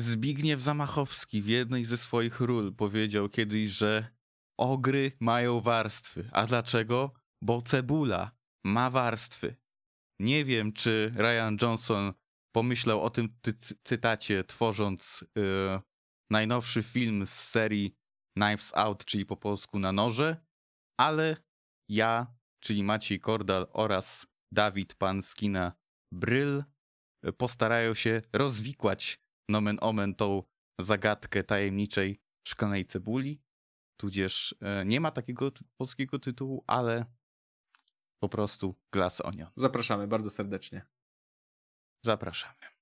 Zbigniew Zamachowski w jednej ze swoich ról powiedział kiedyś, że ogry mają warstwy. A dlaczego? Bo cebula ma warstwy. Nie wiem, czy Ryan Johnson pomyślał o tym ty cytacie, tworząc yy, najnowszy film z serii Knives Out, czyli po polsku na noże, ale ja, czyli Maciej Kordal oraz Dawid Panskina Bryl y, postarają się rozwikłać nomen omen tą zagadkę tajemniczej szklanej cebuli, tudzież e, nie ma takiego polskiego tytułu, ale po prostu Glass Onion. Zapraszamy bardzo serdecznie. Zapraszamy.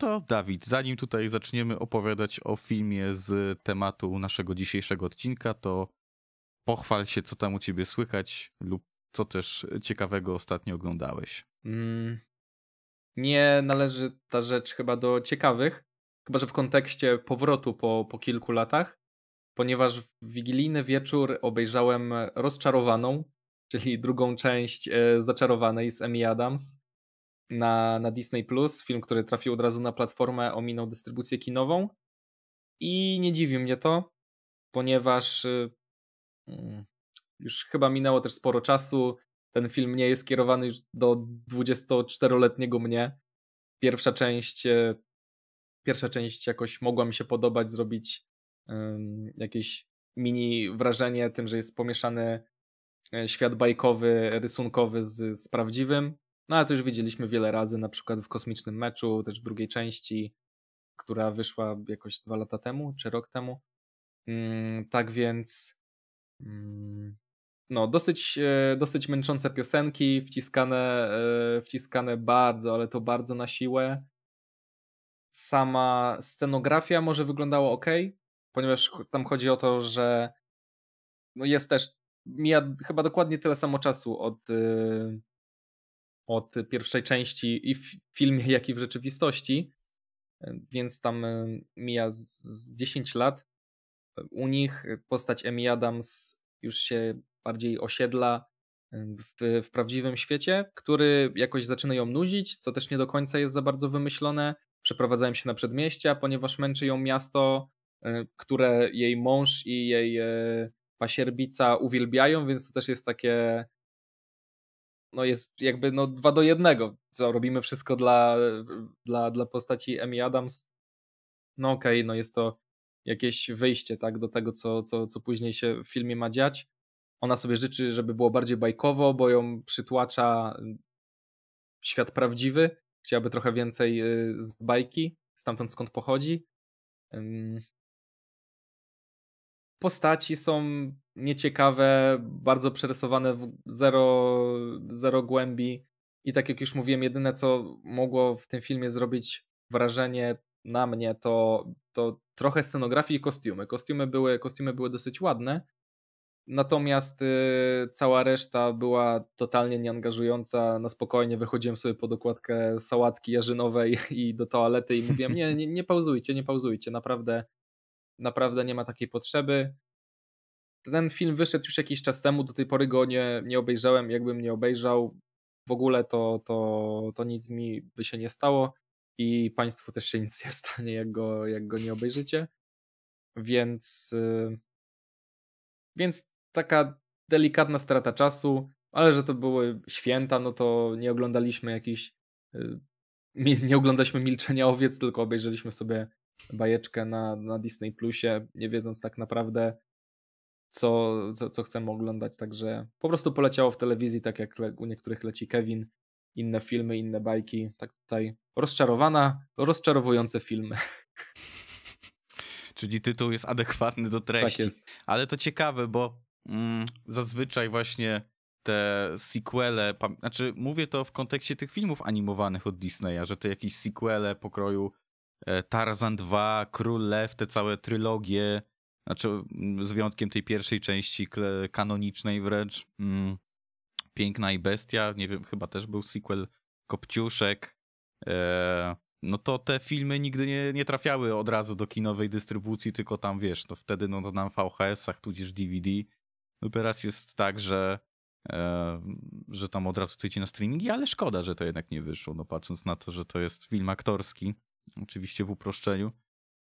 to Dawid, zanim tutaj zaczniemy opowiadać o filmie z tematu naszego dzisiejszego odcinka, to pochwal się, co tam u ciebie słychać lub co też ciekawego ostatnio oglądałeś. Mm, nie należy ta rzecz chyba do ciekawych, chyba że w kontekście powrotu po, po kilku latach, ponieważ w wigilijny wieczór obejrzałem Rozczarowaną, czyli drugą część e, Zaczarowanej z Amy Adams na, na Disney Plus, film, który trafił od razu na platformę, ominął dystrybucję kinową. I nie dziwi mnie to, ponieważ y, mm, już chyba minęło też sporo czasu. Ten film nie jest skierowany już do 24-letniego mnie. Pierwsza część, y, pierwsza część jakoś mogła mi się podobać, zrobić jakieś mini wrażenie tym, że jest pomieszany e, świat bajkowy, rysunkowy z, z prawdziwym. No ale to już widzieliśmy wiele razy, na przykład w kosmicznym meczu, też w drugiej części, która wyszła jakoś dwa lata temu, czy rok temu. Mm, tak więc mm, no, dosyć, e, dosyć męczące piosenki, wciskane, e, wciskane bardzo, ale to bardzo na siłę. Sama scenografia może wyglądała ok, ponieważ tam chodzi o to, że no jest też, mija chyba dokładnie tyle samo czasu od, e, od pierwszej części i w filmie, jak i w rzeczywistości, więc tam e, mija z, z 10 lat. U nich postać Emmy Adams już się bardziej osiedla e, w, w prawdziwym świecie, który jakoś zaczyna ją nudzić, co też nie do końca jest za bardzo wymyślone. Przeprowadzają się na przedmieścia, ponieważ męczy ją miasto, e, które jej mąż i jej pasierbica uwielbiają, więc to też jest takie no jest jakby no dwa do jednego, co robimy wszystko dla, dla, dla postaci Emmy Adams. No okej, okay, no jest to jakieś wyjście tak do tego, co, co, co później się w filmie ma dziać. Ona sobie życzy, żeby było bardziej bajkowo, bo ją przytłacza y, świat prawdziwy. Chciałaby trochę więcej y, z bajki, stamtąd skąd pochodzi. Postaci są nieciekawe, bardzo przerysowane, zero, zero głębi. I tak jak już mówiłem, jedyne co mogło w tym filmie zrobić wrażenie na mnie, to, to trochę scenografii i kostiumy. Kostiumy były, kostiumy były dosyć ładne, natomiast y, cała reszta była totalnie nieangażująca. Na spokojnie wychodziłem sobie po dokładkę sałatki jarzynowej i do toalety i mówiłem: Nie, nie, nie pauzujcie, nie pauzujcie, naprawdę, naprawdę nie ma takiej potrzeby. Ten film wyszedł już jakiś czas temu, do tej pory go nie, nie obejrzałem. Jakbym nie obejrzał w ogóle, to, to, to nic mi by się nie stało i Państwu też się nic nie stanie, jak go, jak go nie obejrzycie. Więc, y, więc taka delikatna strata czasu, ale że to były święta, no to nie oglądaliśmy jakiś, y, nie oglądaliśmy Milczenia Owiec, tylko obejrzeliśmy sobie bajeczkę na, na Disney Plusie, nie wiedząc tak naprawdę co, co, co chcemy oglądać, także po prostu poleciało w telewizji, tak jak u niektórych leci Kevin, inne filmy, inne bajki, tak tutaj rozczarowana, rozczarowujące filmy. Czyli tytuł jest adekwatny do tak treści. Tak jest. Ale to ciekawe, bo mm, zazwyczaj właśnie te sequele, znaczy mówię to w kontekście tych filmów animowanych od Disneya, że te jakieś sequele pokroju e, Tarzan 2, Król Lew, te całe trylogie, znaczy, mm, z wyjątkiem tej pierwszej części kanonicznej wręcz. Mm, Piękna i Bestia, nie wiem, chyba też był sequel Kopciuszek. E, no to te filmy nigdy nie, nie trafiały od razu do kinowej dystrybucji, tylko tam wiesz, no wtedy no to na VHS-ach, tudzież DVD. No teraz jest tak, że, e, że tam od razu idzie na streamingi, ale szkoda, że to jednak nie wyszło, no patrząc na to, że to jest film aktorski, oczywiście w uproszczeniu.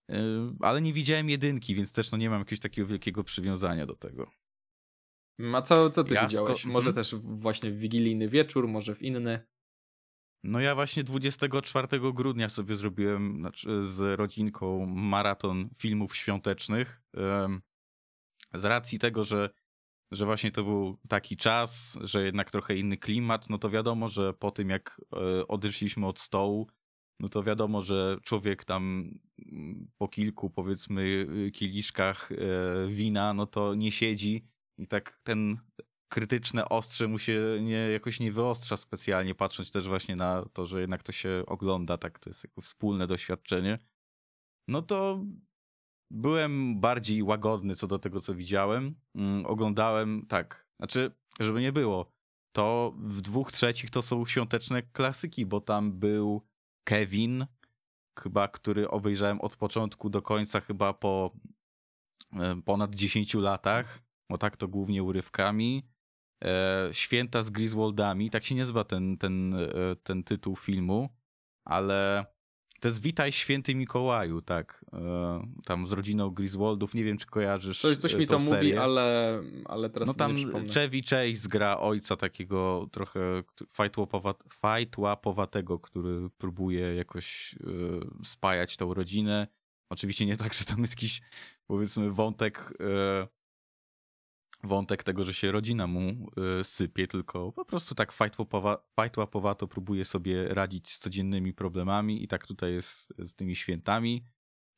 Yy, ale nie widziałem jedynki, więc też no nie mam jakiegoś takiego wielkiego przywiązania do tego. Mm, a co, co ty ja widziałeś? Sko- może mhm. też właśnie w wigilijny wieczór, może w inny? No ja właśnie 24 grudnia sobie zrobiłem znaczy z rodzinką maraton filmów świątecznych. Z racji tego, że, że właśnie to był taki czas, że jednak trochę inny klimat, no to wiadomo, że po tym jak e, odeszliśmy od stołu, no to wiadomo, że człowiek tam mm, po kilku, powiedzmy, y, y, kieliszkach e, wina, no to nie siedzi i tak ten krytyczne ostrze mu się nie, jakoś nie wyostrza specjalnie, patrząc też właśnie na to, że jednak to się ogląda, tak, to jest jako wspólne doświadczenie. No to byłem bardziej łagodny co do tego, co widziałem. Mm, oglądałem, tak, znaczy, żeby nie było, to w dwóch trzecich to są świąteczne klasyki, bo tam był Kevin, chyba, który obejrzałem od początku do końca, chyba po e, ponad 10 latach, bo tak to głównie urywkami. E, Święta z Griswoldami, tak się nazywa ten, ten, e, ten tytuł filmu, ale to jest Witaj Święty Mikołaju, tak. E, tam z rodziną Griswoldów, nie wiem czy kojarzysz. Coś, coś e, mi to serię. mówi, ale, ale teraz No tam Chevy Chase gra ojca takiego trochę fajtłapowatego, który próbuje jakoś e, spajać tą rodzinę. Oczywiście nie tak, że tam jest jakiś powiedzmy wątek wątek tego, że się rodzina mu y, sypie, tylko po prostu tak fajtłapowato próbuje sobie radzić z codziennymi problemami i tak tutaj jest z tymi świętami.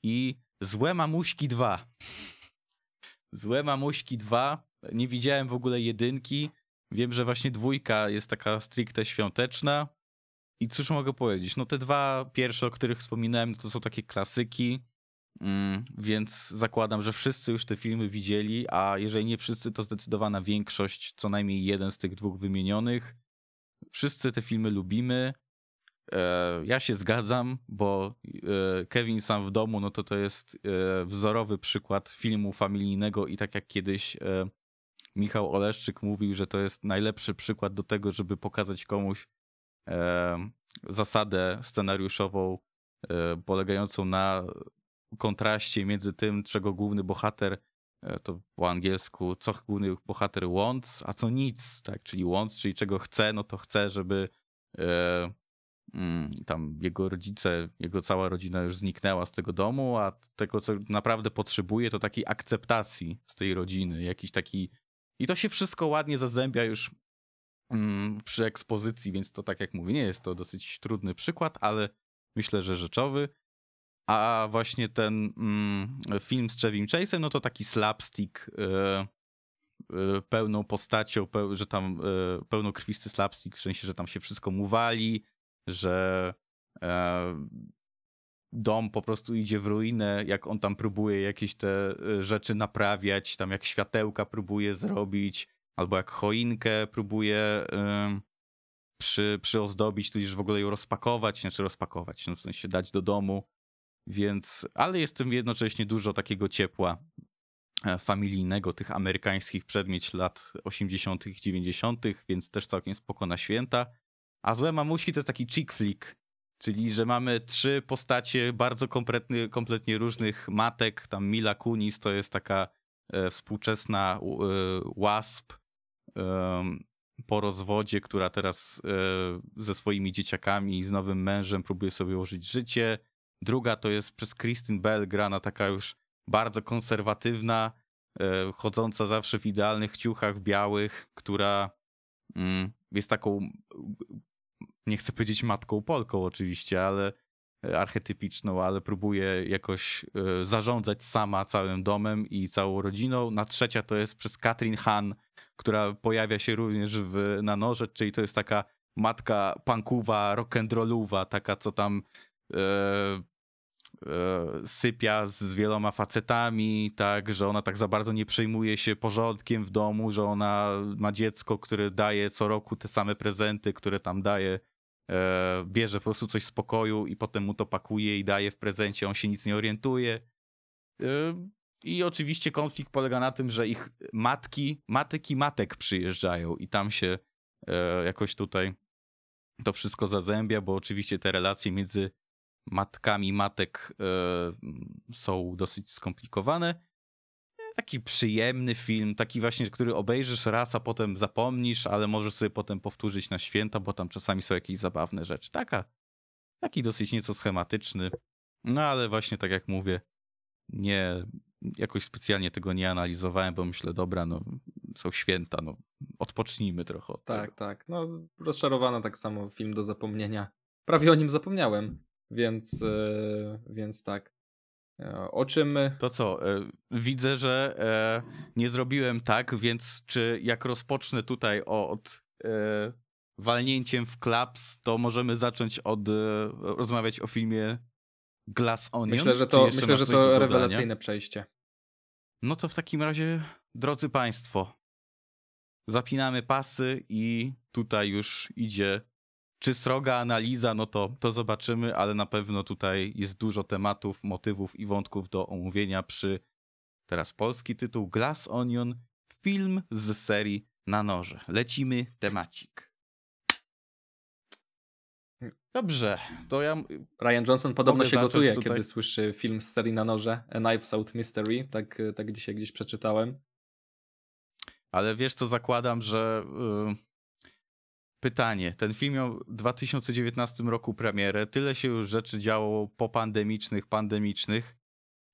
I Złe Mamuśki 2. Złe Mamuśki 2. Nie widziałem w ogóle jedynki. Wiem, że właśnie dwójka jest taka stricte świąteczna. I cóż mogę powiedzieć? No te dwa pierwsze, o których wspominałem, to są takie klasyki. Mm, więc zakładam, że wszyscy już te filmy widzieli, a jeżeli nie wszyscy, to zdecydowana większość, co najmniej jeden z tych dwóch wymienionych. Wszyscy te filmy lubimy. E, ja się zgadzam, bo e, Kevin sam w domu, no to to jest e, wzorowy przykład filmu familijnego i tak jak kiedyś Michał Oleszczyk mówił, że to jest najlepszy przykład do tego, żeby pokazać komuś zasadę scenariuszową polegającą na kontraście między tym, czego główny bohater, e, to po angielsku, co główny bohater wants, a co nic, tak? Czyli wants, czyli czego chce, no to chce, żeby e, mm, tam jego rodzice, jego cała rodzina już zniknęła z tego domu, a tego, co naprawdę potrzebuje, to takiej akceptacji z tej rodziny, jakiś taki... I to się wszystko ładnie zazębia już mm, przy ekspozycji, więc to tak jak mówię, nie jest to dosyć trudny przykład, ale myślę, że rzeczowy. A właśnie ten mm, film z Chevy Chase'em, no to taki slapstick y, y, pełną postacią, peł, że tam y, pełnokrwisty slapstick, w sensie, że tam się wszystko muwali, że e, dom po prostu idzie w ruinę, jak on tam próbuje jakieś te y, rzeczy naprawiać, tam jak światełka próbuje zrobić, albo jak choinkę próbuje y, przy, przyozdobić, tudzież w ogóle ją rozpakować, znaczy rozpakować, no w sensie dać do domu. Więc, ale jest w tym jednocześnie dużo takiego ciepła e, familijnego, tych amerykańskich przedmieć lat 80. i 90., więc też całkiem spoko na święta. A złe mamuśki to jest taki chick flick, czyli że mamy trzy postacie bardzo kompletnie, kompletnie różnych matek. Tam Mila Kunis to jest taka e, współczesna e, e, po rozwodzie, która teraz e, ze swoimi dzieciakami i z nowym mężem próbuje sobie ułożyć życie. Druga to jest przez Kristin Bell grana taka już bardzo konserwatywna, e, chodząca zawsze w idealnych ciuchach białych, która mm, jest taką, nie chcę powiedzieć matką Polką oczywiście, ale archetypiczną, ale próbuje jakoś e, zarządzać sama całym domem i całą rodziną. Na trzecia to jest przez Katrin Han, która pojawia się również w, na noże, czyli to jest taka matka punkowa, rock'n'rollowa, taka co tam E, e, sypia z, z wieloma facetami, tak, że ona tak za bardzo nie przejmuje się porządkiem w domu, że ona ma dziecko, które daje co roku te same prezenty, które tam daje, e, bierze po prostu coś z pokoju i potem mu to pakuje i daje w prezencie, on się nic nie orientuje. E, I oczywiście konflikt polega na tym, że ich matki, matyki matek przyjeżdżają i tam się e, jakoś tutaj to wszystko zazębia, bo oczywiście te relacje między matkami matek e, są dosyć skomplikowane. Taki przyjemny film, taki właśnie, który obejrzysz raz, a potem zapomnisz, ale możesz sobie potem powtórzyć na święta, bo tam czasami są jakieś zabawne rzeczy. Taka, taki dosyć nieco schematyczny, no ale właśnie tak jak mówię, nie, jakoś specjalnie tego nie analizowałem, bo myślę, dobra, no są święta, no odpocznijmy trochę. tak, tego. tak. No rozczarowana tak samo film do zapomnienia. Prawie o nim zapomniałem. Więc, e, więc tak. E, o czym. E, to co? Widzę, że nie zrobiłem tak, więc czy jak rozpocznę tutaj od walnięciem w klaps, to możemy zacząć od rozmawiać o filmie Glass Onion? Myślę, że to, myślę, że to rewelacyjne przejście. No to w takim razie, drodzy Państwo, zapinamy pasy i tutaj już idzie czy sroga analiza, no to, to zobaczymy, ale na pewno tutaj jest dużo tematów, motywów i wątków do omówienia przy teraz polski tytuł Glass Onion, film z serii Na Noże. Lecimy temacik. Dobrze, to ja. Ryan Johnson podobno się gotuje, tutaj... kiedy słyszy film z serii na noże Knives Out Mystery. Tak, e, tak dzisiaj gdzieś przeczytałem. Ale wiesz co, zakładam, że. Yy Pytanie. Ten film miał w 2019 roku premierę. Tyle się już rzeczy działo popandemicznych, pandemicznych.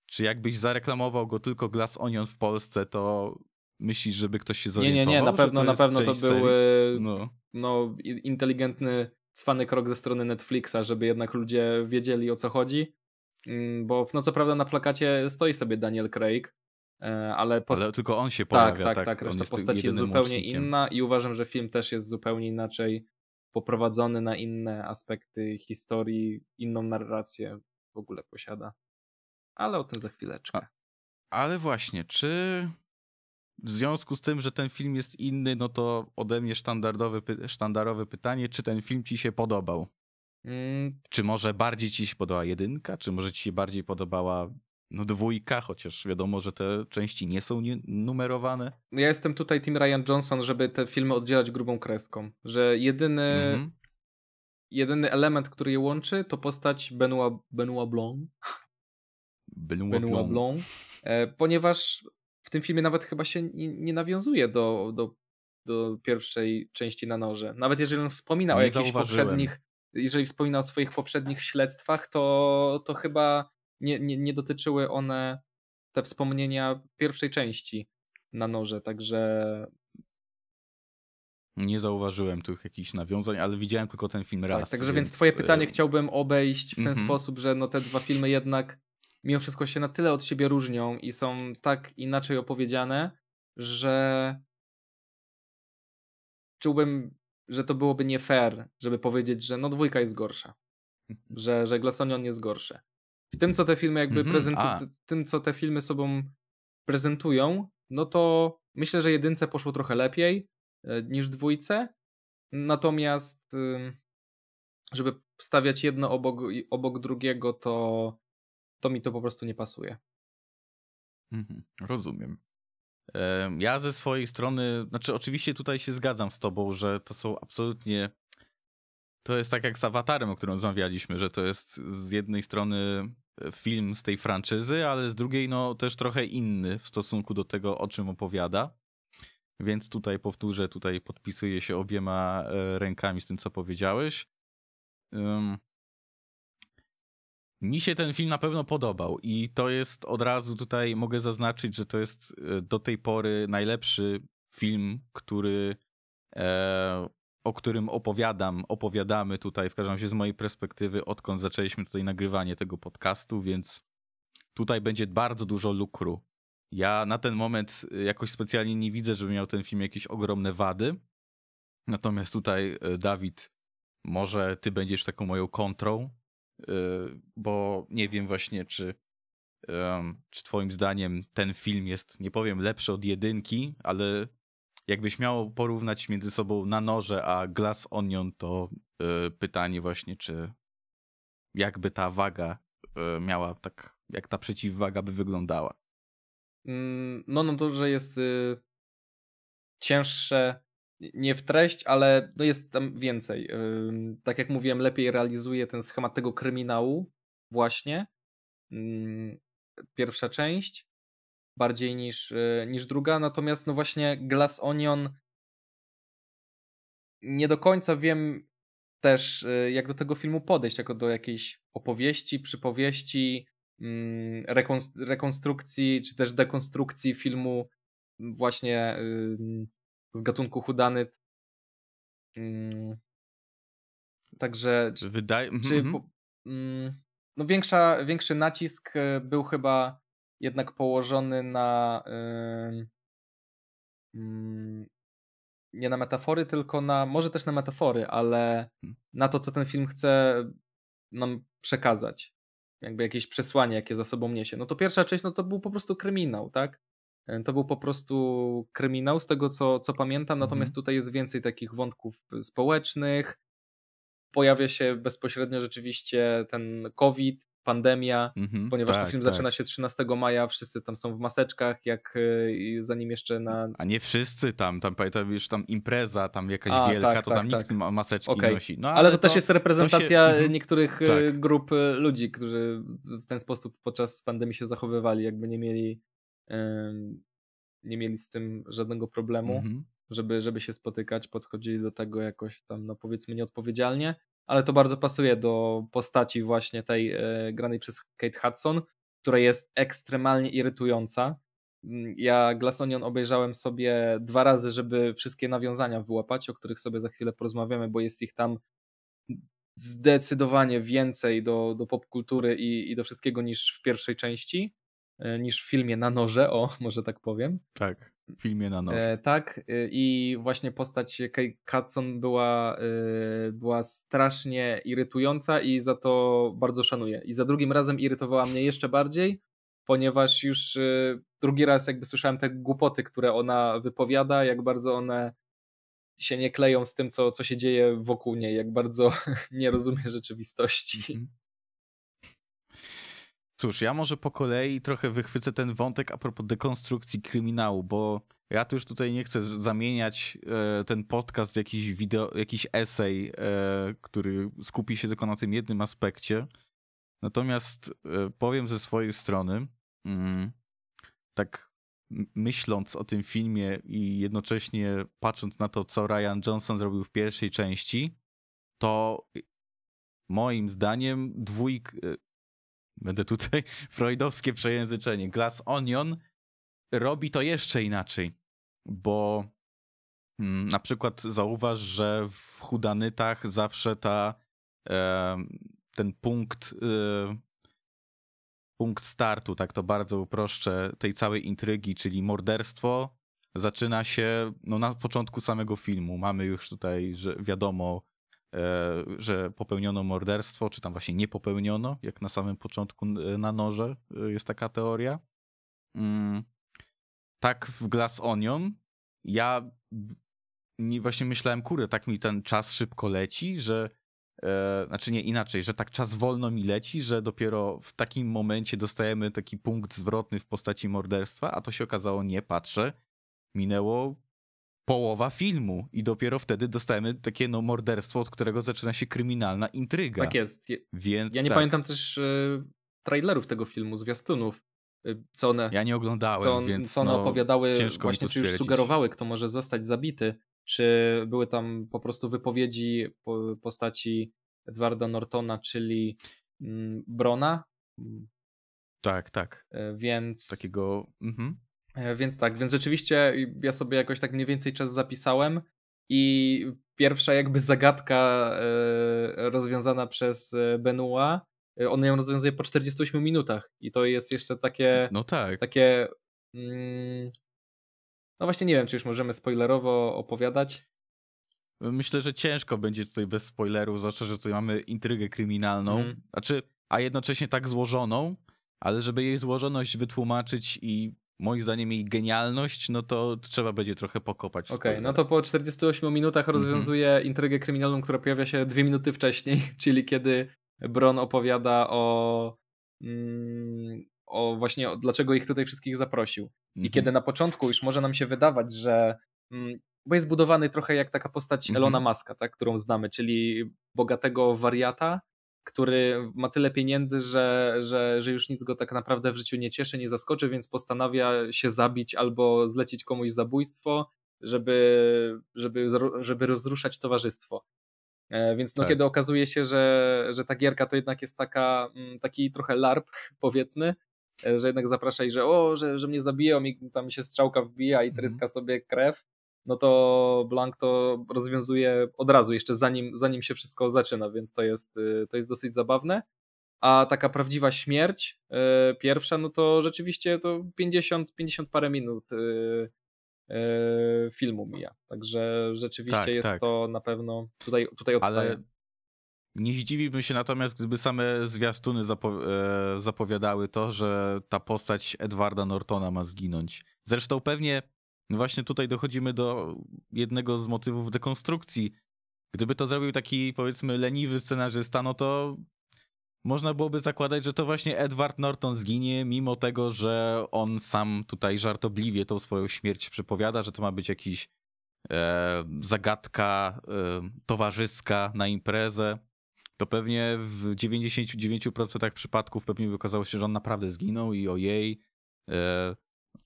Czy jakbyś zareklamował go tylko Glass Onion w Polsce, to myślisz, żeby ktoś się zorientował? Nie, nie, nie. Na pewno, na pewno to był e, no. no. inteligentny, cwany krok ze strony Netflixa, żeby jednak ludzie wiedzieli o co chodzi. Mm, bo no co prawda na plakacie stoi sobie Daniel Craig, E, ale, post... ale tylko on się tak, pojawia. Tak, tak, tak. tak. Reszta postaci jest zupełnie łącznikiem. inna i uważam, że film też jest zupełnie inaczej poprowadzony na inne aspekty historii, inną narrację w ogóle posiada. Ale o tym za chwileczkę. A, ale właśnie, czy w związku z tym, że ten film jest inny, no to ode mnie standardowe, py sztandarowe pytanie, czy ten film ci się podobał? Mm. Czy może bardziej ci się podobała jedynka? Czy może ci się bardziej podobała no dwójka, chociaż wiadomo, że te części nie są numerowane. Ja jestem tutaj Tim Ryan Johnson, żeby te filmy oddzielać grubą kreską, że jedyny mm -hmm. jedyny element, który je łączy to postać Benoit, Benoit Blanc. Benoit, Benoit Blanc. Blanc e, ponieważ w tym filmie nawet chyba się nie, nawiązuje do, do, do pierwszej części na noże. Nawet jeżeli on wspomina nie o jakichś poprzednich jeżeli wspomina o swoich poprzednich śledztwach, to, to chyba nie, nie, nie dotyczyły one te wspomnienia pierwszej części na noże, także nie zauważyłem tych jakichś nawiązań, ale widziałem tylko ten film tak, raz. Tak, także więc, więc twoje e, pytanie chciałbym obejść w ten mm -hmm. sposób, że no te dwa filmy jednak mimo wszystko się na tyle od siebie różnią i są tak inaczej opowiedziane, że czułbym, że to byłoby nie fair, żeby powiedzieć, że no dwójka jest gorsza, mhm. że, że Glassonion jest gorsze w tym, co te filmy jakby mm -hmm, prezentują, tym, co te filmy sobą prezentują, no to myślę, że jedynce poszło trochę lepiej y, niż dwójce. Natomiast y, żeby stawiać jedno obok, obok drugiego, to, to mi to po prostu nie pasuje. Mm -hmm, rozumiem. Ja ze swojej strony, znaczy oczywiście tutaj się zgadzam z tobą, że to są absolutnie to jest tak jak z Awatarem, o którym rozmawialiśmy, że to jest z jednej strony e, film z tej franczyzy, ale z drugiej no też trochę inny w stosunku do tego, o czym opowiada. Więc tutaj powtórzę, tutaj podpisuję się obiema e, rękami z tym, co powiedziałeś. Um, mi się ten film na pewno podobał i to jest od razu tutaj mogę zaznaczyć, że to jest e, do tej pory najlepszy film, który e, o którym opowiadam, opowiadamy tutaj, w każdym razie z mojej perspektywy, odkąd zaczęliśmy tutaj nagrywanie tego podcastu, więc tutaj będzie bardzo dużo lukru. Ja na ten moment y, jakoś specjalnie nie widzę, żeby miał ten film jakieś ogromne wady. Natomiast tutaj, y, Dawid, może ty będziesz taką moją kontrą, y, bo nie wiem właśnie, czy, czy twoim zdaniem ten film jest, nie powiem lepszy od jedynki, ale jakbyś miał porównać między sobą na noże, a Glass Onion, to y, pytanie właśnie, czy jakby ta waga y, miała tak, jak ta przeciwwaga by wyglądała? Mm, no, no to, że jest y, cięższe, nie w treść, ale no jest tam więcej. Y, tak jak mówiłem, lepiej realizuje ten schemat tego kryminału właśnie. Mm, pierwsza część bardziej niż, y, niż druga. Natomiast no właśnie Glass Onion nie do końca wiem też y, jak do tego filmu podejść, jako do jakiejś opowieści, przypowieści, mm, rekonstrukcji czy też dekonstrukcji filmu mm, właśnie y, z gatunku Hudanyt. Mm. Także czy, Wydaje... czy mhm. po, no większa, większy nacisk był chyba jednak położony na mm, nie na metafory, tylko na, może też na metafory, ale hmm. na to, co ten film chce nam przekazać. Jakby jakieś przesłanie, jakie za sobą niesie. No to pierwsza część, no to był po prostu kryminał, tak? E, to był po prostu kryminał z tego, co, co pamiętam, mhm. natomiast mhm. tutaj jest więcej takich wątków społecznych. Pojawia się bezpośrednio rzeczywiście ten COVID, pandemia, mhm, ponieważ tak, ten film tak. zaczyna się 13 maja, wszyscy tam są w maseczkach, jak y, zanim jeszcze na... A nie wszyscy tam, tam pamiętam, już tam impreza tam jakaś A, wielka, tak, to tak, tam nikt tak. maseczki okay. nosi. No, ale, ale to, to, też jest reprezentacja się... Y, mhm. niektórych y, tak. grup ludzi, którzy w ten sposób podczas pandemii się zachowywali, jakby nie mieli nie mieli z tym żadnego problemu, mhm. żeby, żeby się spotykać, podchodzili do tego jakoś tam, no powiedzmy, nieodpowiedzialnie ale to bardzo pasuje do postaci właśnie tej e, granej przez Kate Hudson, która jest ekstremalnie irytująca. Mm, ja Glasonion obejrzałem sobie dwa razy, żeby wszystkie nawiązania wyłapać, o których sobie za chwilę porozmawiamy, bo jest ich tam zdecydowanie więcej do, do popkultury i, i do wszystkiego niż w pierwszej części, e, niż w filmie na noże, o, może tak powiem. Tak filmie na noż. E, tak, e, i właśnie postać Kate Hudson była, e, była strasznie irytująca i za to bardzo szanuję. I za drugim razem irytowała mnie jeszcze bardziej, ponieważ już e, drugi raz jakby słyszałem te głupoty, które ona wypowiada, jak bardzo one się nie kleją z tym, co, co się dzieje wokół niej, jak bardzo nie rozumie rzeczywistości. Mhm. Cóż, ja może po kolei trochę wychwycę ten wątek a propos dekonstrukcji kryminału, bo ja tu już tutaj nie chcę zamieniać e, ten podcast w jakiś, wideo, jakiś esej, e, który skupi się tylko na tym jednym aspekcie. Natomiast e, powiem ze swojej strony, mm, tak myśląc o tym filmie i jednocześnie patrząc na to, co Ryan Johnson zrobił w pierwszej części, to moim zdaniem dwójk, e, Będę tutaj freudowskie przejęzyczenie. Glass Onion robi to jeszcze inaczej, bo mm, na przykład zauważ, że w Hudanytach zawsze ta, e, ten punkt, e, punkt startu, tak to bardzo uproszczę, tej całej intrygi, czyli morderstwo, zaczyna się no, na początku samego filmu. Mamy już tutaj, że wiadomo, E, że popełniono morderstwo, czy tam właśnie nie popełniono, jak na samym początku e, na noże e, jest taka teoria. Mm, tak w Glass Onion ja właśnie myślałem, kurde, tak mi ten czas szybko leci, że znaczy nie inaczej, że tak czas wolno mi leci, że dopiero w takim momencie dostajemy taki punkt zwrotny w postaci morderstwa, a to się okazało nie, patrzę, minęło połowa filmu i dopiero wtedy dostajemy takie no morderstwo, od którego zaczyna się kryminalna intryga. Tak jest. Je, Więc ja nie tak. pamiętam też y, trailerów tego filmu, zwiastunów, y, co one... Ja nie oglądałem, co, on, więc co one no, opowiadały, właśnie czy już sugerowały, kto może zostać zabity, czy były tam po prostu wypowiedzi postaci Edwarda Nortona, czyli mm, Brona. Tak, tak. E, więc. Takiego. Mhm. E, więc tak, więc rzeczywiście ja sobie jakoś tak mniej więcej czas zapisałem i pierwsza jakby zagadka e, rozwiązana przez e, Benua, on ją rozwiązuje po 48 minutach i to jest jeszcze takie no tak. takie mm, no właśnie nie wiem, czy już możemy spoilerowo opowiadać. Myślę, że ciężko będzie tutaj bez spoilerów, zwłaszcza, że tutaj mamy intrygę kryminalną, mm. znaczy, a jednocześnie tak złożoną, ale żeby jej złożoność wytłumaczyć i moim zdaniem jej genialność, no to trzeba będzie trochę pokopać. Okej, okay, no to po 48 minutach mhm. rozwiązuje mm -hmm. intrygę kryminalną, która pojawia się dwie minuty wcześniej, czyli kiedy Bron opowiada o, mm, o właśnie o, dlaczego ich tutaj wszystkich zaprosił. Mm -hmm. I mhm. kiedy na początku już może nam się wydawać, że mm, bo jest budowany trochę jak taka postać mhm. Elona Muska, tak, którą znamy, czyli bogatego wariata, który ma tyle pieniędzy, że, że, że już nic go tak naprawdę w życiu nie cieszy, nie zaskoczy, więc postanawia się zabić albo zlecić komuś zabójstwo, żeby, żeby, żeby rozruszać towarzystwo. E, więc no, tak. kiedy okazuje się, że, że ta gierka to jednak jest taka, mm, taki trochę larp, powiedzmy, e, że jednak zaprasza i że o, że, że mnie zabiją i tam się strzałka wbija i mhm. tryska sobie krew, no to Blank to rozwiązuje od razu, jeszcze zanim, zanim się wszystko zaczyna, więc to jest, y, to jest dosyć zabawne. A taka prawdziwa śmierć yy, pierwsza, no to rzeczywiście to 50, 50 parę minut yy, yy, filmu mija. Także rzeczywiście tak, jest tak. to na pewno tutaj, tutaj obstaje. Ale... Nie zdziwiłbym się natomiast, gdyby same zwiastuny zapo e, zapowiadały to, że ta postać Edwarda Nortona ma zginąć. Zresztą pewnie właśnie tutaj dochodzimy do jednego z motywów dekonstrukcji. Gdyby to zrobił taki, powiedzmy, leniwy scenarzysta, no to można byłoby zakładać, że to właśnie Edward Norton zginie, mimo tego, że on sam tutaj żartobliwie tą swoją śmierć przepowiada, że to ma być jakiś e, zagadka e, towarzyska na imprezę. To pewnie w 99% przypadków pewnie by okazało się, że on naprawdę zginął i ojej, e,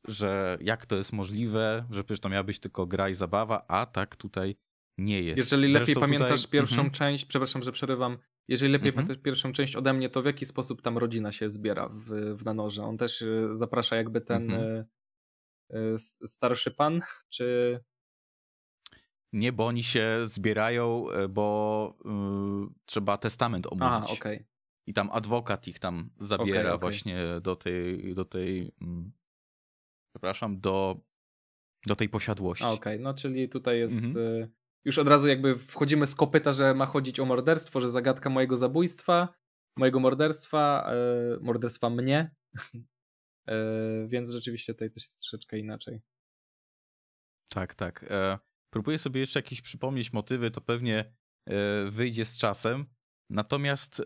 że jak to jest możliwe, że przecież to miała być tylko gra i zabawa, a tak tutaj nie jest. Jeżeli lepiej pamiętasz tutaj... pierwszą mm -hmm. część, przepraszam, że przerywam, jeżeli lepiej mm -hmm. pamiętasz pierwszą część ode mnie, to w jaki sposób tam rodzina się zbiera w, w Nanorze? On też y, zaprasza jakby ten mm -hmm. starszy pan, czy... Nie, bo oni się zbierają, e, bo trzeba testament omówić. Aha, okej. Okay. I tam adwokat ich tam zabiera okay, okay. właśnie do tej, do tej mm, przepraszam, do, do tej posiadłości. Okej, okay, no czyli tutaj jest. Mhm. Y, już od razu jakby wchodzimy z kopyta, że ma chodzić o morderstwo, że zagadka mojego zabójstwa, mojego morderstwa, y, morderstwa mnie. Y, więc rzeczywiście tutaj też jest troszeczkę inaczej. Tak, tak. E, próbuję sobie jeszcze jakieś przypomnieć motywy, to pewnie e, wyjdzie z czasem. Natomiast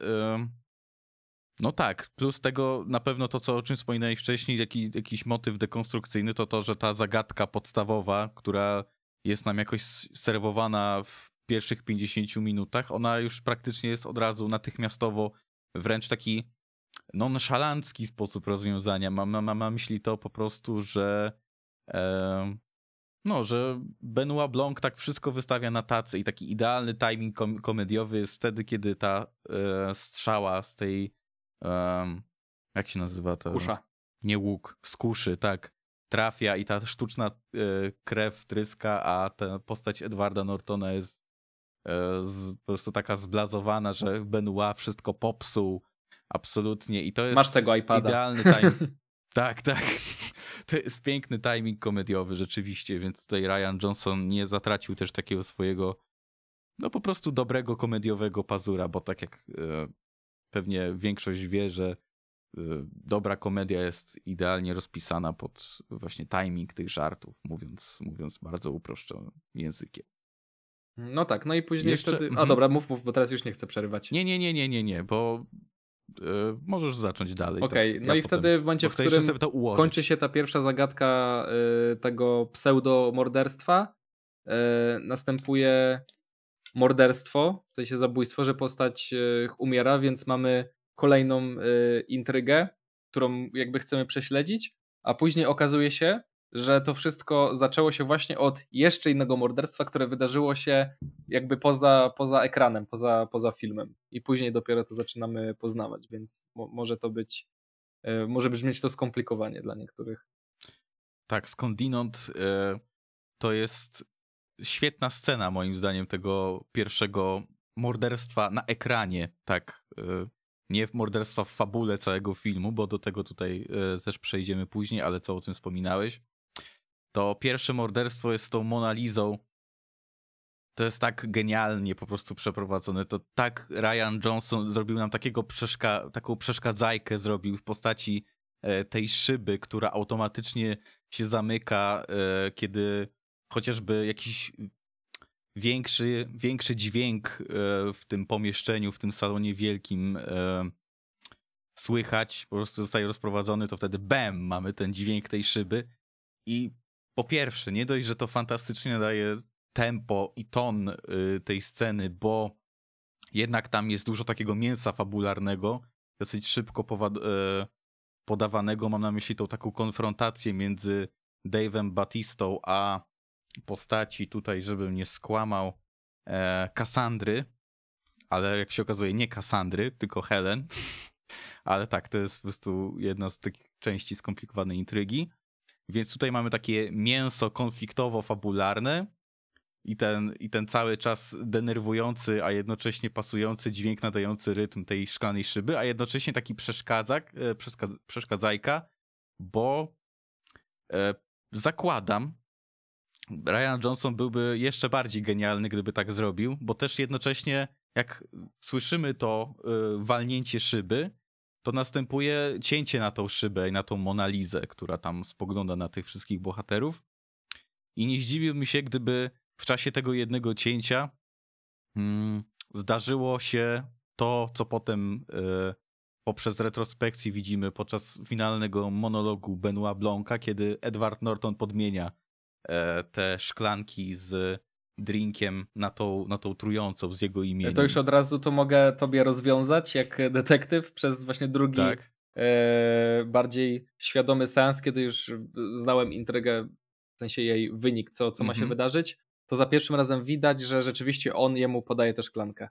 no tak, plus tego na pewno to, co, o czym wspominałeś wcześniej, jaki, jakiś motyw dekonstrukcyjny, to to, że ta zagadka podstawowa, która jest nam jakoś serwowana w pierwszych 50 minutach, ona już praktycznie jest od razu natychmiastowo wręcz taki nonszalancki sposób rozwiązania. Mam na myśli to po prostu, że e, no, że Benoit Blanc tak wszystko wystawia na tacy i taki idealny timing kom komediowy jest wtedy, kiedy ta e, strzała z tej um, jak się nazywa to? Kusza. Nie łuk, skuszy, tak. Trafia i ta sztuczna y, krew tryska, a ta postać Edwarda Nortona jest e, z, po prostu taka zblazowana, że Benoit wszystko popsuł absolutnie i to jest Masz tego iPada. idealny timing. tak, tak. To jest piękny timing komediowy rzeczywiście, więc tutaj Ryan Johnson nie zatracił też takiego swojego no po prostu dobrego komediowego pazura, bo tak jak e, pewnie większość wie, że y, dobra komedia jest idealnie rozpisana pod właśnie timing tych żartów, mówiąc, mówiąc bardzo uproszczonym językiem. No tak, no i później jeszcze... wtedy... A mhm. dobra, mów, mów, bo teraz już nie chcę przerywać. Nie, nie, nie, nie, nie, nie, bo yy, możesz zacząć dalej. Tak, Okej, okay, no ja i potem... wtedy w momencie, w którym kończy się ta pierwsza zagadka yy, tego pseudo-morderstwa, yy, następuje morderstwo, to się zabójstwo, że postać e, umiera, więc mamy kolejną e, intrygę, którą jakby chcemy prześledzić, a później okazuje się, że to wszystko zaczęło się właśnie od jeszcze innego morderstwa, które wydarzyło się jakby poza, poza ekranem, poza, poza filmem. I później dopiero to zaczynamy poznawać, więc mo może to być, yy, może brzmieć to skomplikowanie dla niektórych. Tak, skądinąd to jest świetna scena moim zdaniem tego pierwszego morderstwa na ekranie, tak. E, nie w morderstwa w fabule całego filmu, bo do tego tutaj e, też przejdziemy później, ale co o tym wspominałeś. To pierwsze morderstwo jest z tą Monalizą. To jest tak genialnie po prostu przeprowadzone. To tak Ryan Johnson zrobił nam takiego przeszka taką przeszkadzajkę zrobił w postaci e, tej szyby, która automatycznie się zamyka, kiedy chociażby jakiś większy, większy dźwięk e, w tym pomieszczeniu, w tym salonie wielkim e, słychać, po prostu zostaje rozprowadzony, to wtedy BEM! mamy ten dźwięk tej szyby i po pierwsze, nie dość, że to fantastycznie daje tempo i ton e, tej sceny, bo jednak tam jest dużo takiego mięsa fabularnego, dosyć szybko podawanego, mam na myśli tą taką konfrontację między Dave'em Batistą a postaci tutaj, żebym nie skłamał, e, Kassandry, ale jak się okazuje nie Kassandry, tylko Helen. ale tak, to jest po prostu jedna z tych części skomplikowanej intrygi. Więc tutaj mamy takie mięso konfliktowo-fabularne i ten, i ten cały czas denerwujący, a jednocześnie pasujący dźwięk nadający rytm tej szklanej szyby, a jednocześnie taki przeszkadzak, e, przeszkadzajka, bo e, zakładam, Ryan Johnson byłby jeszcze bardziej genialny, gdyby tak zrobił, bo też jednocześnie, jak słyszymy to y, walnięcie szyby, to następuje cięcie na tą szybę i na tą Monalizę, która tam spogląda na tych wszystkich bohaterów. I nie zdziwiłbym się, gdyby w czasie tego jednego cięcia mm, zdarzyło się to, co potem y, poprzez retrospekcji widzimy podczas finalnego monologu Benoit Blanca, kiedy Edward Norton podmienia E, te szklanki z drinkiem na tą, na tą trującą z jego imieniem. To już od razu to mogę tobie rozwiązać jak detektyw przez właśnie drugi tak. e, bardziej świadomy sens, kiedy już znałem intrygę, w sensie jej wynik, co, co mm -hmm. ma się mhm. wydarzyć, to za pierwszym razem widać, że rzeczywiście on jemu podaje tę szklankę.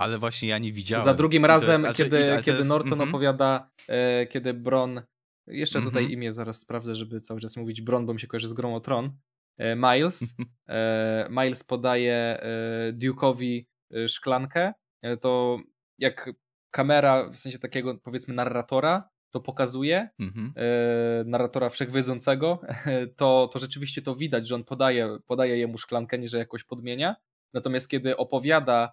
Ale właśnie ja nie widziałem. Za drugim razem, jest, kiedy, kiedy Norton mm -hmm. opowiada, e, kiedy Bron jeszcze mm -hmm. tutaj mhm. imię zaraz sprawdzę, żeby cały czas mówić Bron, bo mi się kojarzy z grą o Tron. E, Miles. E, Miles podaje e, Duke'owi szklankę. To jak kamera, w sensie takiego powiedzmy narratora, to pokazuje, mhm. narratora wszechwiedzącego, to, to rzeczywiście to widać, że on podaje, podaje jemu szklankę, nie że jakoś podmienia. Natomiast kiedy opowiada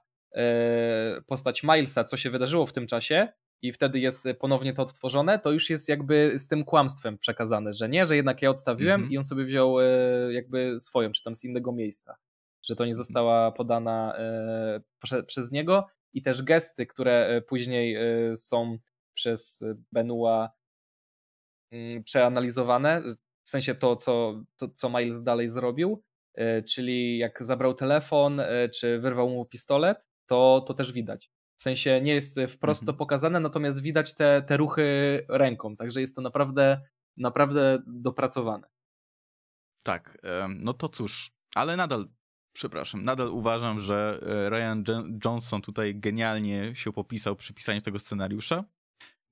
postać Milesa, co się wydarzyło w tym czasie, i wtedy jest ponownie to odtworzone, to już jest jakby z tym kłamstwem przekazane, że nie, że jednak ja odstawiłem mhm. i on sobie wziął e, jakby swoją, czy tam z innego miejsca, że to nie mhm. została podana e, prze, przez niego i też gesty, które e, później są przez Benua mm, przeanalizowane, w sensie to, co, to, co Miles dalej zrobił, czyli jak zabrał telefon, czy wyrwał mu pistolet, to, to też widać. W sensie nie jest e, wprost to mhm. pokazane, natomiast widać te, te ruchy ręką, także jest to naprawdę, naprawdę dopracowane. Tak, no to cóż, ale nadal, przepraszam, nadal uważam, że e, Ryan Johnson tutaj genialnie się popisał przy pisaniu tego scenariusza,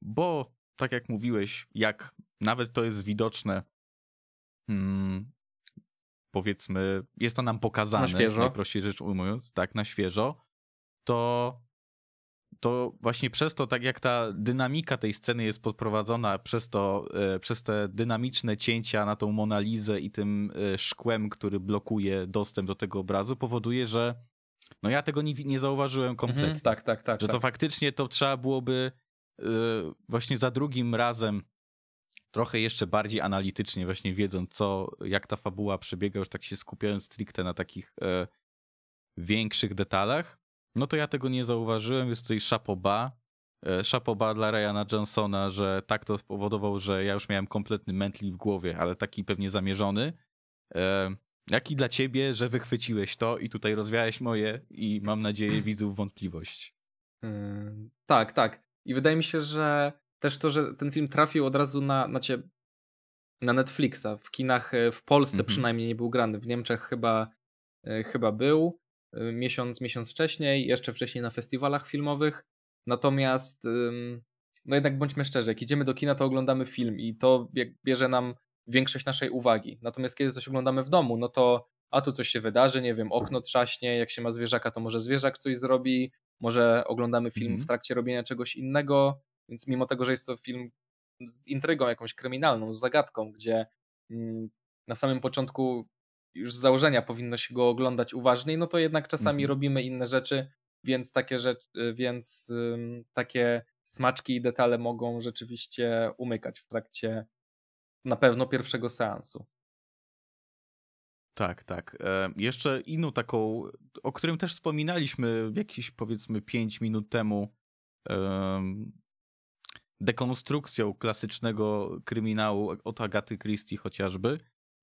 bo tak jak mówiłeś, jak nawet to jest widoczne, hmm, powiedzmy, jest to nam pokazane, na świeżo. najprościej rzecz ujmując, tak, na świeżo, to to właśnie przez to, tak jak ta dynamika tej sceny jest podprowadzona przez to, e, przez te dynamiczne cięcia na tą Monalizę i tym e, szkłem, który blokuje dostęp do tego obrazu, powoduje, że no ja tego nie, nie zauważyłem mhm, kompletnie. Mhm, tak, tak, tak. Że tak. to faktycznie to trzeba byłoby e, właśnie za drugim razem trochę jeszcze bardziej analitycznie właśnie wiedząc, co, jak ta fabuła przebiega, już tak się skupiając stricte na takich większych detalach, no to ja tego nie zauważyłem, jest tutaj szapoba. E, szapoba dla Ryana Johnsona, że tak to spowodował, że ja już miałem kompletny mętli w głowie, ale taki pewnie zamierzony. E, jak i dla ciebie, że wychwyciłeś to i tutaj rozwiałeś moje i mam nadzieję hmm. widzów wątpliwość. E, tak, tak. I wydaje mi się, że też to, że ten film trafił od razu na, na, ciebie, na Netflixa, w kinach w Polsce mhm. przynajmniej nie był grany, w Niemczech chyba, chyba był. Y, miesiąc, miesiąc wcześniej, jeszcze wcześniej na festiwalach filmowych. Natomiast, no jednak bądźmy szczerzy, jak idziemy do kina, to oglądamy film i to bierze nam większość naszej uwagi. Natomiast kiedy coś oglądamy w domu, no to a tu coś się wydarzy, nie wiem, okno trzaśnie, jak się ma zwierzaka, to może zwierzak coś zrobi, może oglądamy film mhm. w trakcie robienia czegoś innego, więc mimo tego, że jest to film z intrygą jakąś kryminalną, z zagadką, gdzie mm, na samym początku już z założenia powinno się go oglądać uważniej, no to jednak czasami mhm. robimy inne rzeczy, więc takie rzeczy, więc ym, takie smaczki i detale mogą rzeczywiście umykać w trakcie na pewno pierwszego seansu. Tak, tak. E, jeszcze inną taką, o którym też wspominaliśmy jakieś powiedzmy 5 minut temu, dekonstrukcją klasycznego kryminału od Agaty Christie chociażby,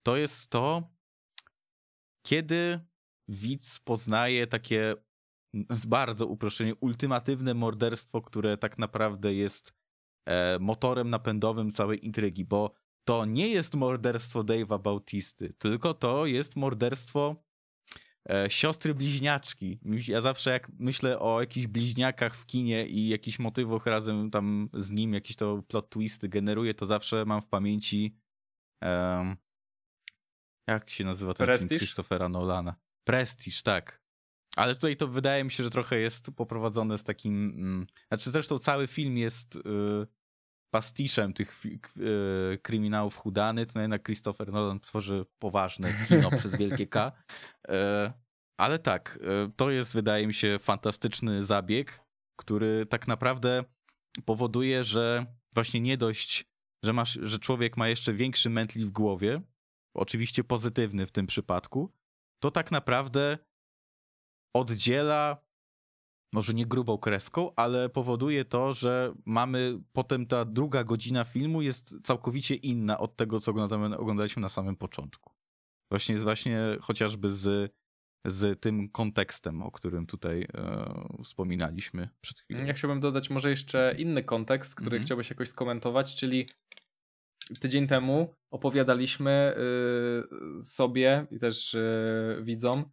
to jest to, kiedy widz poznaje takie z bardzo uproszczenie, ultimatywne morderstwo, które tak naprawdę jest e, motorem napędowym całej intrygi, bo to nie jest morderstwo Dave'a Bautisty, tylko to jest morderstwo e, siostry bliźniaczki. Ja zawsze jak myślę o jakichś bliźniakach w kinie i jakichś motywach razem tam z nim, jakieś to plot twisty generuje, to zawsze mam w pamięci e, jak się nazywa ten Prestige? film Christophera Nolana? Prestige, tak. Ale tutaj to wydaje mi się, że trochę jest poprowadzone z takim... Mm, znaczy zresztą cały film jest yy, pastiszem tych yy, kryminałów hudany, to jednak Christopher Nolan tworzy poważne kino przez wielkie K. E, ale tak, e, to jest wydaje mi się fantastyczny zabieg, który tak naprawdę powoduje, że właśnie nie dość, że, masz, że człowiek ma jeszcze większy mętli w głowie, oczywiście pozytywny w tym przypadku, to tak naprawdę oddziela, może nie grubą kreską, ale powoduje to, że mamy potem ta druga godzina filmu jest całkowicie inna od tego, co oglądaliśmy na samym początku. Właśnie właśnie chociażby z, z tym kontekstem, o którym tutaj e, wspominaliśmy przed chwilą. Ja chciałbym dodać może jeszcze inny kontekst, który mm -hmm. chciałbyś jakoś skomentować, czyli tydzień temu opowiadaliśmy y, sobie i też y, widzom,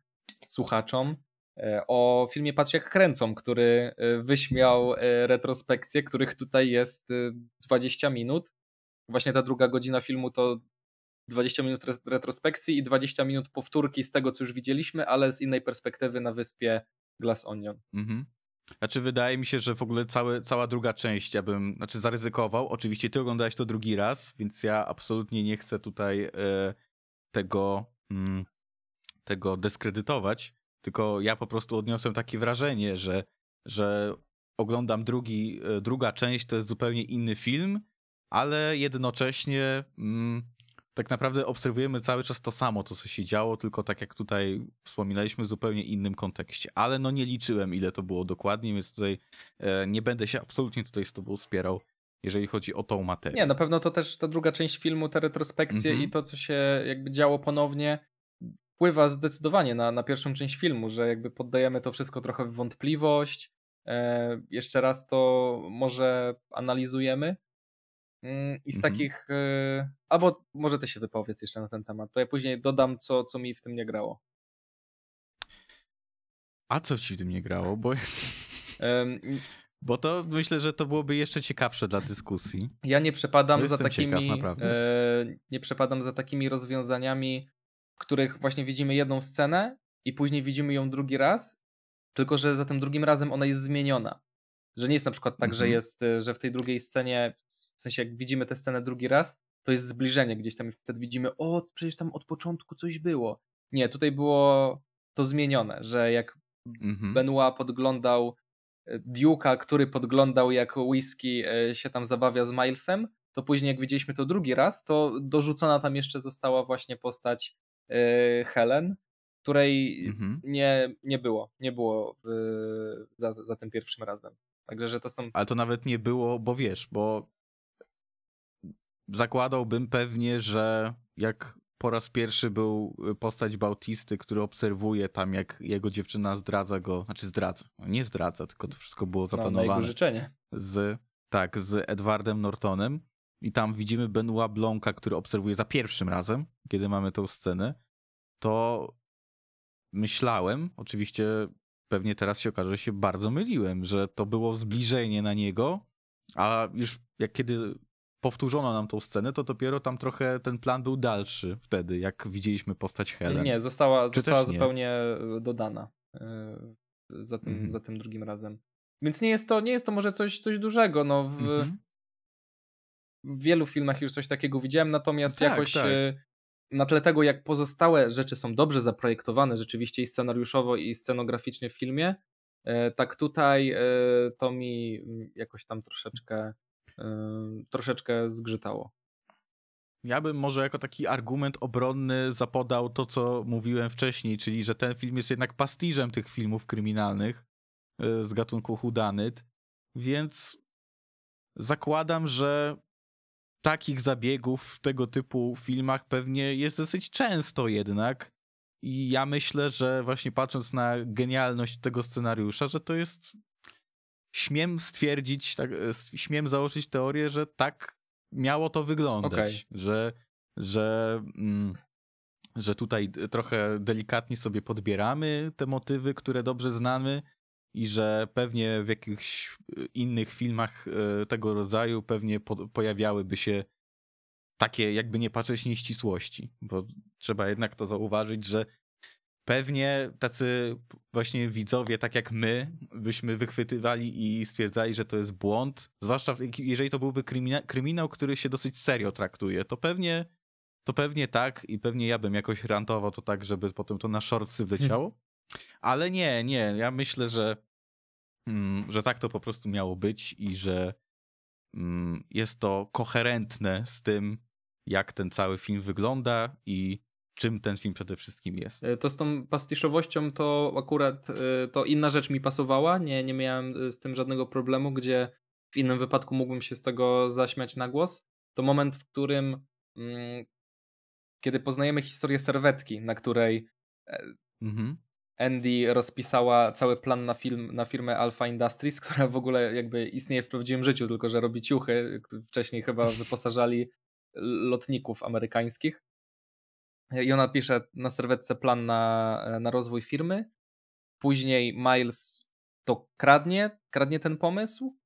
słuchaczom e, o filmie Patrz jak kręcą, który e, wyśmiał e, retrospekcję, których tutaj jest 20 y, minut. Właśnie ta druga godzina filmu to 20 minut retrospekcji i 20 minut powtórki z tego, co już widzieliśmy, ale z innej perspektywy na wyspie Glass Onion. Mhm. Znaczy, wydaje mi się, że w ogóle cała druga część ja bym, znaczy, zaryzykował. Oczywiście ty oglądałeś to drugi raz, więc ja absolutnie nie chcę tutaj e, tego, mm, tego dyskredytować. Tylko ja po prostu odniosłem takie wrażenie, że, że oglądam drugi, e, druga część, to jest zupełnie inny film, ale jednocześnie. Mm, tak naprawdę obserwujemy cały czas to samo, to co się działo, tylko tak jak tutaj wspominaliśmy, w zupełnie innym kontekście. Ale no nie liczyłem, ile to było dokładnie, więc tutaj e, nie będę się absolutnie tutaj z tobą spierał, jeżeli chodzi o tą materię. Nie, na pewno to też ta druga część filmu, te retrospekcje mm -hmm. i to, co się jakby działo ponownie, wpływa zdecydowanie na, na pierwszą część filmu, że jakby poddajemy to wszystko trochę w wątpliwość, e, jeszcze raz to może analizujemy, Mm, I z mhm. takich, y, albo może ty się wypowiedz jeszcze na ten temat, to ja później dodam, co, co mi w tym nie grało. A co ci w tym nie grało? Bo jest... Bo to myślę, że to byłoby jeszcze ciekawsze dla dyskusji. Ja nie przepadam za takimi ciekaw, e, nie przepadam za takimi rozwiązaniami, w których właśnie widzimy jedną scenę i później widzimy ją drugi raz, tylko że za tym drugim razem ona jest zmieniona. Że nie jest na przykład tak, że mhm. jest, y, że w tej drugiej scenie, w sensie jak widzimy tę scenę drugi raz, to jest zbliżenie gdzieś tam i wtedy widzimy, o, przecież tam od początku coś było. Nie, tutaj było to zmienione, że jak mm Benoit podglądał y, Duke'a, który podglądał jak Whisky y, się tam zabawia z Milesem, to później jak widzieliśmy to drugi raz, to dorzucona tam jeszcze została właśnie postać Helen, której mhm. nie, nie było, nie było w, za, za tym pierwszym razem. Także, że to są... Ale to nawet nie było, bo wiesz, bo zakładałbym pewnie, że jak po raz pierwszy był y, postać Bautisty, który obserwuje tam, jak jego dziewczyna zdradza go, znaczy zdradza, no nie zdradza, tylko to wszystko było zaplanowane. No, jego życzenie. Z, tak, z Edwardem Nortonem i tam widzimy Benoit Blanca, który obserwuje za pierwszym razem, kiedy mamy tą scenę, to myślałem, oczywiście pewnie teraz się okaże, że się bardzo myliłem, że to było zbliżenie na niego, a już jak kiedy powtórzono nam tą scenę, to dopiero tam trochę ten plan był dalszy wtedy, jak widzieliśmy postać Helen. Nie, została, została zupełnie e, dodana e, za tym, mm -hmm. za tym drugim razem. Więc nie jest to, nie jest to może coś, coś dużego. No, w, mm -hmm. w wielu filmach już coś takiego widziałem, natomiast tak, jakoś tak. E, na tle tego, jak pozostałe rzeczy są dobrze zaprojektowane rzeczywiście i scenariuszowo, i scenograficznie w filmie, e, tak tutaj e, to mi mm, jakoś tam troszeczkę, e, troszeczkę zgrzytało. Ja bym może jako taki argument obronny zapodał to, co mówiłem wcześniej, czyli że ten film jest jednak pastiżem tych filmów kryminalnych z gatunku Hudanyt, więc zakładam, że takich zabiegów w tego typu filmach pewnie jest dosyć często jednak. I ja myślę, że właśnie patrząc na genialność tego scenariusza, że to jest. Śmiem stwierdzić, tak, e, śmiem założyć teorię, że tak miało to wyglądać. Okay. Że, że, mm, że tutaj trochę delikatnie sobie podbieramy te motywy, które dobrze znamy, i że pewnie w jakichś e, innych filmach e, tego rodzaju pewnie po pojawiałyby się takie, jakby nie patrzeć, nieścisłości, bo trzeba jednak to zauważyć, że pewnie tacy właśnie widzowie, tak jak my, byśmy wychwytywali i stwierdzali, że to jest błąd, zwłaszcza jeżeli to byłby krymina kryminał, który się dosyć serio traktuje, to pewnie to pewnie tak i pewnie ja bym jakoś rantował to tak, żeby potem to na shortsy wleciało. Hmm. Ale nie, nie, ja myślę, że, mm, że tak to po prostu miało być i że mm, jest to koherentne z tym, jak ten cały film wygląda i czym ten film przede wszystkim jest. E, to z tą pastiszowością to akurat e, to inna rzecz mi pasowała, nie, nie miałem e, z tym żadnego problemu, gdzie w innym wypadku mógłbym się z tego zaśmiać na głos. To moment, w którym mm, kiedy poznajemy historię serwetki, na której mhm. Andy rozpisała cały plan na, film, na firmę Alpha Industries, która w ogóle jakby istnieje w prawdziwym życiu, tylko że robi ciuchy. Wcześniej chyba wyposażali lotników amerykańskich. I ona pisze na serwetce plan na, na rozwój firmy. Później Miles to kradnie, kradnie ten pomysł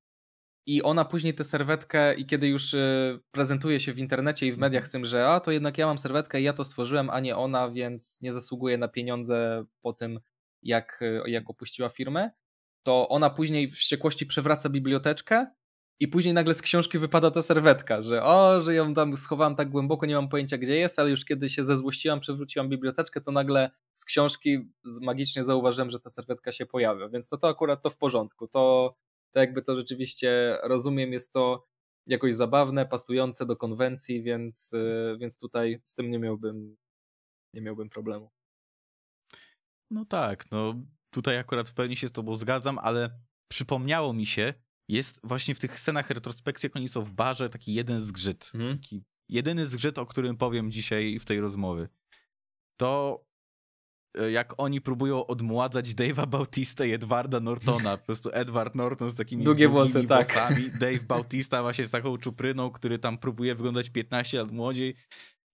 i ona później tę serwetkę i kiedy już y, prezentuje się w internecie i w mediach z tym, że a to jednak ja mam serwetkę i ja to stworzyłem, a nie ona, więc nie zasługuje na pieniądze po tym, jak, y, jak opuściła firmę, to ona później w wściekłości przewraca biblioteczkę i później nagle z książki wypada ta serwetka, że o, że ją tam schowałam tak głęboko, nie mam pojęcia gdzie jest, ale już kiedy się zezłościłam, przewróciłam biblioteczkę, to nagle z książki magicznie zauważyłem, że ta serwetka się pojawia, więc no to akurat to w porządku, to tak jakby to rzeczywiście rozumiem, jest to jakoś zabawne, pasujące do konwencji, więc, y, więc tutaj z tym nie miałbym, nie miałbym problemu. No tak, no tutaj akurat w pełni się z tobą zgadzam, ale przypomniało mi się, jest właśnie w tych scenach retrospekcji, jak oni są w barze, taki jeden zgrzyt. Mhm. Taki jedyny zgrzyt, o którym powiem dzisiaj w tej rozmowie. To E, jak oni próbują odmładzać Dave'a Bautista i Edwarda Nortona. Po prostu Edward Norton z takimi Długie włosy, tak. Dave Bautista właśnie z taką czupryną, który tam próbuje wyglądać 15 lat młodziej.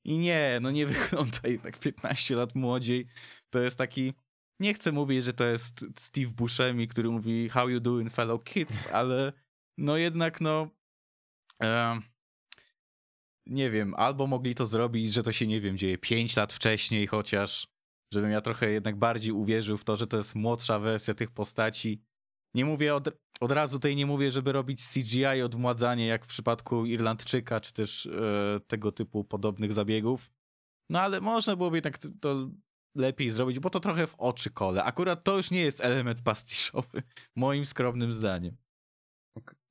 I nie, no nie wygląda jednak 15 lat młodziej. To jest taki... Nie chcę mówić, że to jest Steve Buscemi, który mówi how you doing fellow kids, ale no jednak no... E nie wiem, albo mogli to zrobić, że to się, nie wiem, dzieje 5 lat wcześniej chociaż, żebym ja trochę jednak bardziej uwierzył w to, że to jest młodsza wersja tych postaci. Nie mówię od, od razu tej nie mówię, żeby robić CGI odmładzanie, jak w przypadku Irlandczyka, czy też e, tego typu podobnych zabiegów. No ale można byłoby jednak to lepiej zrobić, bo to trochę w oczy kole. Akurat to już nie jest element pastiszowy, moim skromnym zdaniem.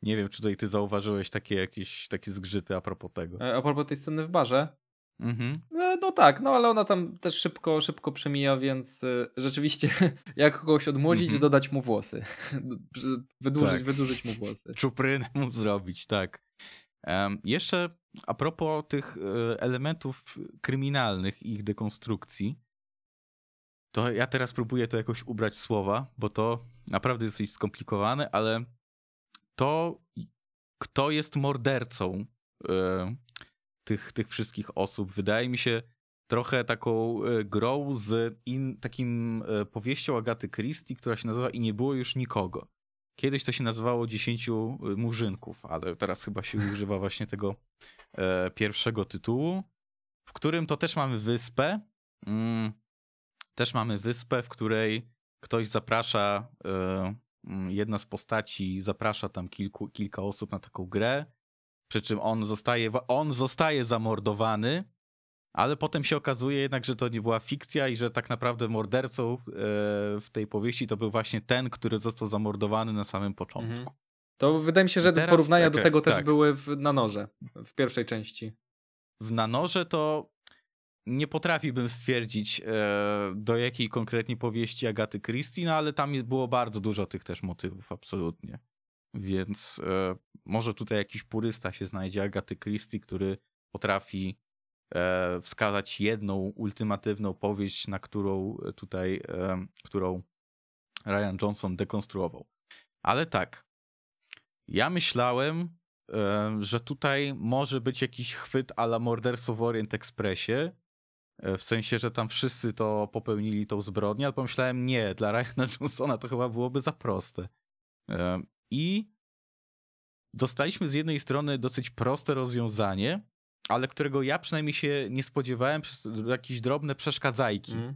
Nie wiem, czy tutaj ty zauważyłeś takie jakieś takie zgrzyty a propos tego. E, a propos tej sceny w barze, Mhm. No, no, tak, no ale ona tam też szybko, szybko przemija, więc y, rzeczywiście jak kogoś odmłodzić, mhm. dodać mu włosy. Wydłużyć, tak. wydłużyć mu włosy. Czuprynę mu zrobić, tak. Um, jeszcze a propos tych y, elementów kryminalnych i ich dekonstrukcji, to ja teraz próbuję to jakoś ubrać słowa, bo to naprawdę jest skomplikowane, ale to, kto jest mordercą y, tych, tych wszystkich osób. Wydaje mi się trochę taką e, grą z in, takim e, powieścią Agaty Christie, która się nazywa I nie było już nikogo. Kiedyś to się nazywało Dziesięciu e, Murzynków, ale teraz chyba się używa właśnie tego e, pierwszego tytułu, w którym to też mamy wyspę. Mm, też mamy wyspę, w której ktoś zaprasza, e, mm, jedna z postaci zaprasza tam kilku, kilka osób na taką grę przy czym on zostaje, on zostaje zamordowany, ale potem się okazuje jednak, że to nie była fikcja i że tak naprawdę mordercą e, w tej powieści to był właśnie ten, który został zamordowany na samym początku. Mhm. To wydaje mi się, że teraz, porównania okay, do tak, tego e, też tak. były w, na noże w pierwszej części. W nanorze to nie potrafiłbym stwierdzić e, do jakiej konkretnie powieści Agaty Christie, no ale tam było bardzo dużo tych też motywów, absolutnie. Więc e, może tutaj jakiś purysta się znajdzie, Agaty Christie, który potrafi e, wskazać jedną ultimatywną powieść, na którą e, tutaj, e, którą Ryan Johnson dekonstruował. Ale tak, ja myślałem, e, że tutaj może być jakiś chwyt ala morderstwo w Orient Expressie, e, w sensie, że tam wszyscy to popełnili tą zbrodnię, ale pomyślałem, nie, dla Ryana Johnsona to chyba byłoby za proste i dostaliśmy z jednej strony dosyć proste rozwiązanie, ale którego ja przynajmniej się nie spodziewałem przez jakieś drobne przeszkadzajki. Mm.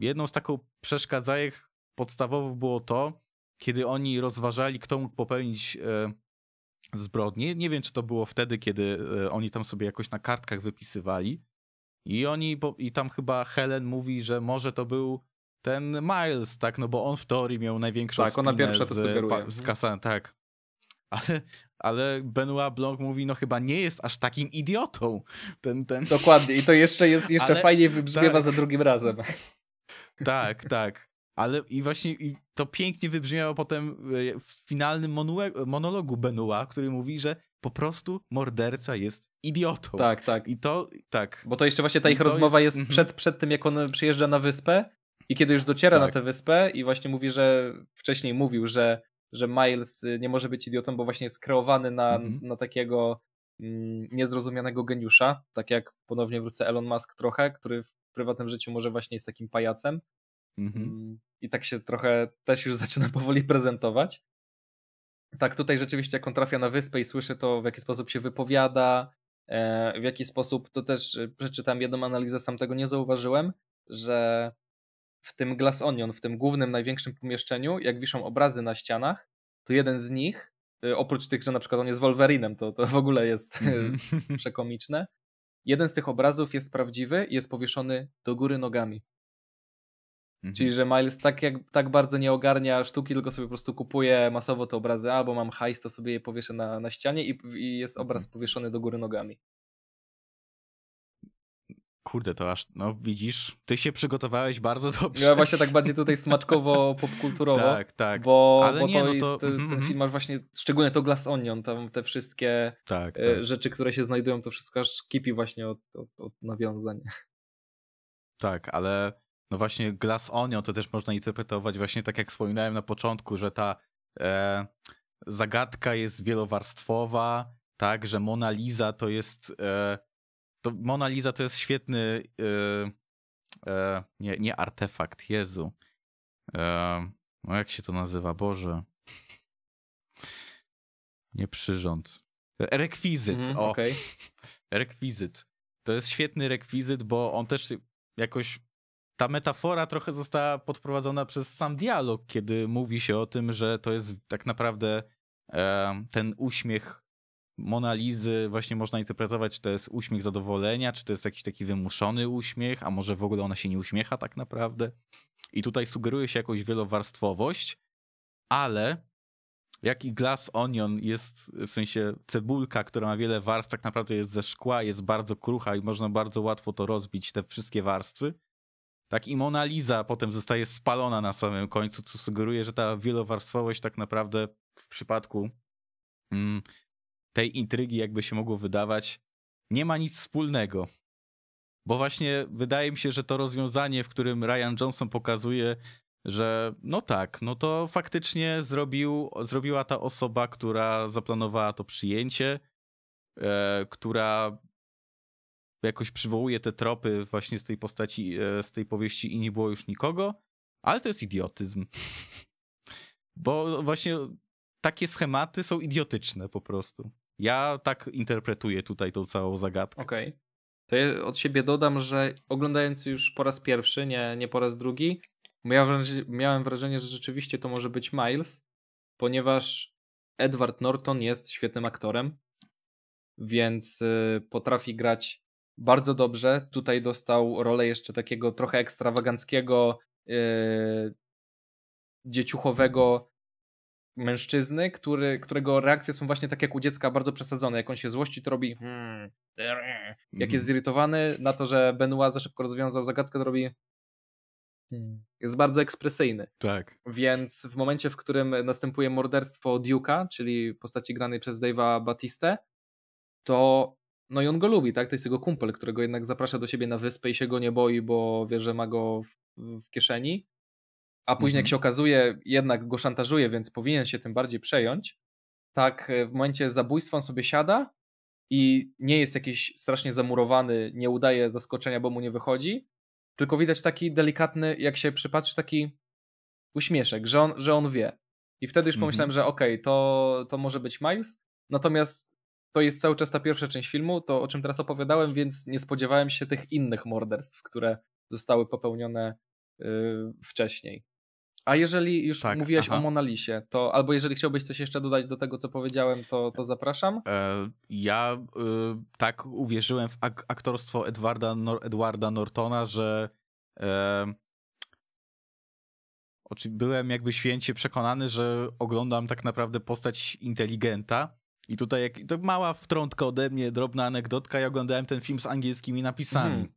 Jedną z takich przeszkadzajek podstawowych było to, kiedy oni rozważali, kto mógł popełnić e, zbrodnię. Nie wiem, czy to było wtedy, kiedy e, oni tam sobie jakoś na kartkach wypisywali. I oni, i tam chyba Helen mówi, że może to był ten Miles, tak, no bo on w teorii miał największą Tak, ona pierwsza to sugeruje. Mhm. Z Kassan, tak. Ale, ale Benoit Blanc mówi, no chyba nie jest aż takim idiotą. Ten, ten... Dokładnie i to jeszcze jest, jeszcze ale, fajniej wybrzmiewa tak. za drugim razem. Tak, tak. Ale i właśnie i to pięknie wybrzmiało potem e, w finalnym monologu Benoit, który mówi, że po prostu morderca jest idiotą. Tak, tak. I to, tak. Bo to jeszcze właśnie ta ich rozmowa jest, jest mhm. przed, przed tym, jak on przyjeżdża na wyspę i kiedy już dociera tak. na tę wyspę i właśnie mówi, że wcześniej mówił, że, że Miles y, nie może być idiotą, bo właśnie jest kreowany na, mhm. na takiego mm, niezrozumianego geniusza, tak jak ponownie wrócę Elon Musk trochę, który w prywatnym życiu może właśnie jest takim pajacem. Mhm. Mm, I tak się trochę też już zaczyna powoli prezentować. Tak, tutaj rzeczywiście jak on trafia na wyspę i słyszy to, w jaki sposób się wypowiada, e, w jaki sposób, to też y, przeczytam jedną analizę, sam tego nie zauważyłem, że w tym Glass Onion, w tym głównym, największym pomieszczeniu, jak wiszą obrazy na ścianach, to jeden z nich, y, oprócz tych, że na przykład on jest Wolverinem, to, to w ogóle jest mm. przekomiczne, jeden z tych obrazów jest prawdziwy i jest powieszony do góry nogami. Mhm. Czyli, że Miles tak, jak, tak bardzo nie ogarnia sztuki, tylko sobie po prostu kupuje masowo te obrazy, albo mam hajs, to sobie je powieszę na, na ścianie i, i jest obraz mhm. powieszony do góry nogami. Kurde, to aż, no widzisz, ty się przygotowałeś bardzo dobrze. Ja właśnie tak bardziej tutaj smaczkowo, popkulturowo. tak, tak. Bo, Ale bo nie, to, no to jest, ten mhm, mhm. film masz właśnie, szczególnie to Glass Onion, tam te wszystkie tak, e, tak. rzeczy, które się znajdują, to wszystko aż kipi właśnie od, od, od nawiązań. Tak, ale no właśnie Glass Onion to też można interpretować właśnie tak jak wspominałem na początku, że ta e, zagadka jest wielowarstwowa, tak, że Mona Lisa to jest e, to Mona Lisa to jest świetny. Yy, yy, nie, nie artefakt, Jezu. Yy, no jak się to nazywa? Boże. Nie przyrząd. Rekwizyt. Mm, o. Okay. Rekwizyt. To jest świetny rekwizyt, bo on też jakoś. Ta metafora trochę została podprowadzona przez sam dialog, kiedy mówi się o tym, że to jest tak naprawdę e, ten uśmiech Monalizy właśnie można interpretować, czy to jest uśmiech zadowolenia, czy to jest jakiś taki wymuszony uśmiech, a może w ogóle ona się nie uśmiecha tak naprawdę. I tutaj sugeruje się jakąś wielowarstwowość, ale jak i Glass Onion jest w sensie cebulka, która ma wiele warstw, tak naprawdę jest ze szkła, jest bardzo krucha i można bardzo łatwo to rozbić, te wszystkie warstwy. Tak i Mona potem zostaje spalona na samym końcu, co sugeruje, że ta wielowarstwowość tak naprawdę w przypadku mm, tej intrygi, jakby się mogło wydawać, nie ma nic wspólnego. Bo właśnie wydaje mi się, że to rozwiązanie, w którym Ryan Johnson pokazuje, że no tak, no to faktycznie zrobił, zrobiła ta osoba, która zaplanowała to przyjęcie, e, która jakoś przywołuje te tropy właśnie z tej postaci, e, z tej powieści i nie było już nikogo, ale to jest idiotyzm. Bo właśnie takie schematy są idiotyczne po prostu. Ja tak interpretuję tutaj tą całą zagadkę. Okej. Okay. To ja od siebie dodam, że oglądając już po raz pierwszy, nie, nie po raz drugi, miałem wrażenie, że rzeczywiście to może być Miles, ponieważ Edward Norton jest świetnym aktorem, więc y, potrafi grać bardzo dobrze. Tutaj dostał rolę jeszcze takiego trochę ekstrawaganckiego, yy, dzieciuchowego mężczyzny, który, którego reakcje są właśnie tak jak u dziecka bardzo przesadzone. Jak on się złości, to robi hmm, jak jest mhm. zirytowany na to, że Benoit za szybko rozwiązał zagadkę, to robi hmm. jest bardzo ekspresyjny. Tak. Więc w momencie, w którym następuje morderstwo Duke'a, czyli postaci granej przez Dave'a Batistę, to no i on go lubi, tak? To jest jego kumpel, którego jednak zaprasza do siebie na wyspę i się go nie boi, bo wie, że ma go w, w kieszeni a później mhm. jak się okazuje, jednak go szantażuje, więc powinien się tym bardziej przejąć, tak e, w momencie zabójstwa on sobie siada i nie jest jakiś strasznie zamurowany, nie udaje zaskoczenia, bo mu nie wychodzi, tylko widać taki delikatny, jak się przypatrzysz, taki uśmieszek, że on, że on wie. I wtedy już pomyślałem, mhm. że okej, okay, to, to może być Miles, natomiast to jest cały czas ta pierwsza część filmu, to o czym teraz opowiadałem, więc nie spodziewałem się tych innych morderstw, które zostały popełnione yy, wcześniej. A jeżeli już tak, mówiłeś aha. o Monalisie, to albo jeżeli chciałbyś coś jeszcze dodać do tego, co powiedziałem, to, to zapraszam. E, ja e, tak uwierzyłem w ak aktorstwo Edwarda, Nor Edwarda Nortona, że e, byłem jakby święcie przekonany, że oglądam tak naprawdę postać inteligenta. I tutaj jak, to mała wtrątka ode mnie, drobna anegdotka. Ja oglądałem ten film z angielskimi napisami. Mhm.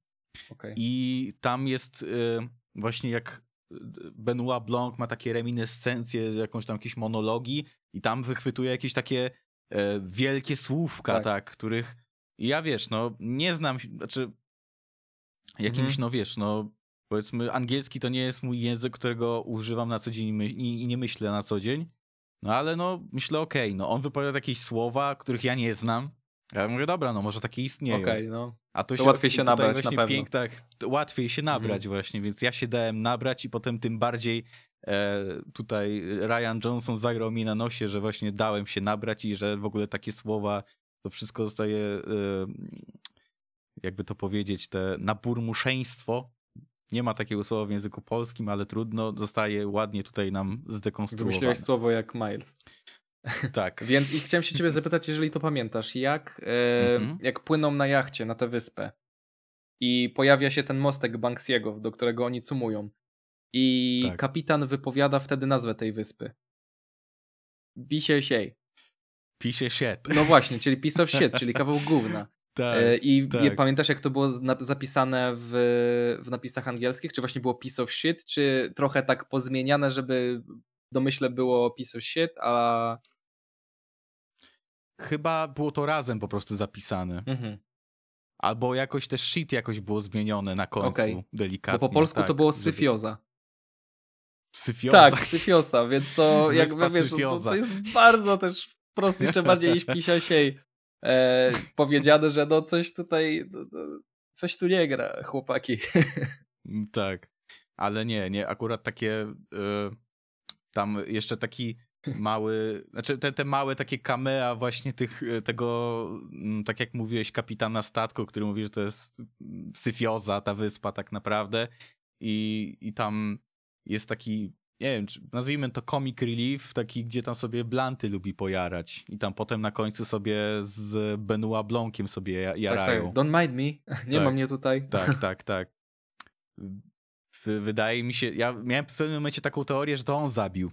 Okay. I tam jest e, właśnie jak Benoit Blanc ma takie reminiscencje, jakąś tam jakieś monologi i tam wychwytuje jakieś takie e, wielkie słówka, tak. tak. których ja wiesz, no nie znam, znaczy jakimś, mhm. no wiesz, no powiedzmy angielski to nie jest mój język, którego używam na co dzień my, i, i, nie myślę na co dzień, no ale no myślę okej, okay, no on wypowiada jakieś słowa, których ja nie znam, ja mówię, dobra, no może takie istnieją. Okay, no. A tu to się, łatwiej się nabrać na pewno. Pięk, tak, łatwiej się mhm. nabrać właśnie, więc ja się dałem nabrać i potem tym bardziej e, tutaj Ryan Johnson zagrał mi na nosie, że właśnie dałem się nabrać i że w ogóle takie słowa, to wszystko zostaje, e, jakby to powiedzieć, te naburmuszeństwo. Nie ma takiego słowa w języku polskim, ale trudno, zostaje ładnie tutaj nam zdekonstruowane. Wymyśliłeś słowo jak Miles. Tak. Więc i chciałem się ciebie zapytać, jeżeli to pamiętasz, jak, e, mhm. jak płyną na jachcie na tę wyspę i pojawia się ten mostek Banksiego, do którego oni cumują i tak. kapitan wypowiada wtedy nazwę tej wyspy. Pisie siej. Pisie się. No właśnie, czyli piece of shit, czyli kawał gówna. Tak, e, I tak. pamiętasz, jak to było zapisane w, w napisach angielskich? Czy właśnie było piece of shit, czy trochę tak pozmieniane, żeby domyśle było piece of shit, a... Chyba było to razem po prostu zapisane. Mhm. Albo jakoś też shit jakoś było zmienione na końcu, okay. delikatnie. Bo po polsku tak, to było syfioza. Żeby... Tak, syfiosa, więc to jakby wiesz, to, to, jest bardzo też wprost jeszcze bardziej niż pisiasiej e, powiedziane, że no coś tutaj, no, no coś tu nie gra, chłopaki. Mm, tak, ale nie, nie, akurat takie y, tam jeszcze taki mały, znaczy te, te małe takie kamea właśnie tych, e, tego, mm, tak jak mówiłeś, kapitana statku, który mówi, że to jest mm, syfioza, ta wyspa tak naprawdę i, i tam jest taki, nie wiem, nazwijmy to comic relief, taki, gdzie tam sobie Blanty lubi pojarać i tam potem na końcu sobie z Benoit Blankiem sobie jarają. Tak, tak. Don't mind me, nie tak. ma mnie tutaj. Tak, tak, tak wydaje mi się, ja miałem w pewnym momencie taką teorię, że to on zabił.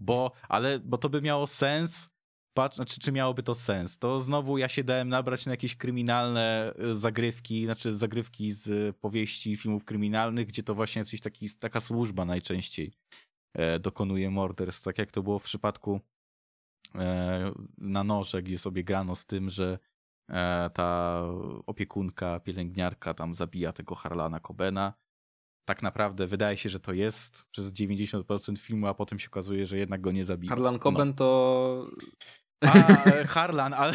Bo, ale, bo to by miało sens, patrz, znaczy, czy miałoby to sens? To znowu ja się dałem nabrać na jakieś kryminalne y, zagrywki, znaczy zagrywki z powieści filmów kryminalnych, gdzie to właśnie jakiś taki, taka służba najczęściej e, dokonuje morderstw, tak jak to było w przypadku e, na noże, gdzie sobie grano z tym, że e, ta opiekunka, pielęgniarka tam zabija tego Harlana Cobena tak naprawdę wydaje się, że to jest przez 90% filmu, a potem się okazuje, że jednak go nie zabija. Harlan no. Coben no. to... A, Harlan, ale...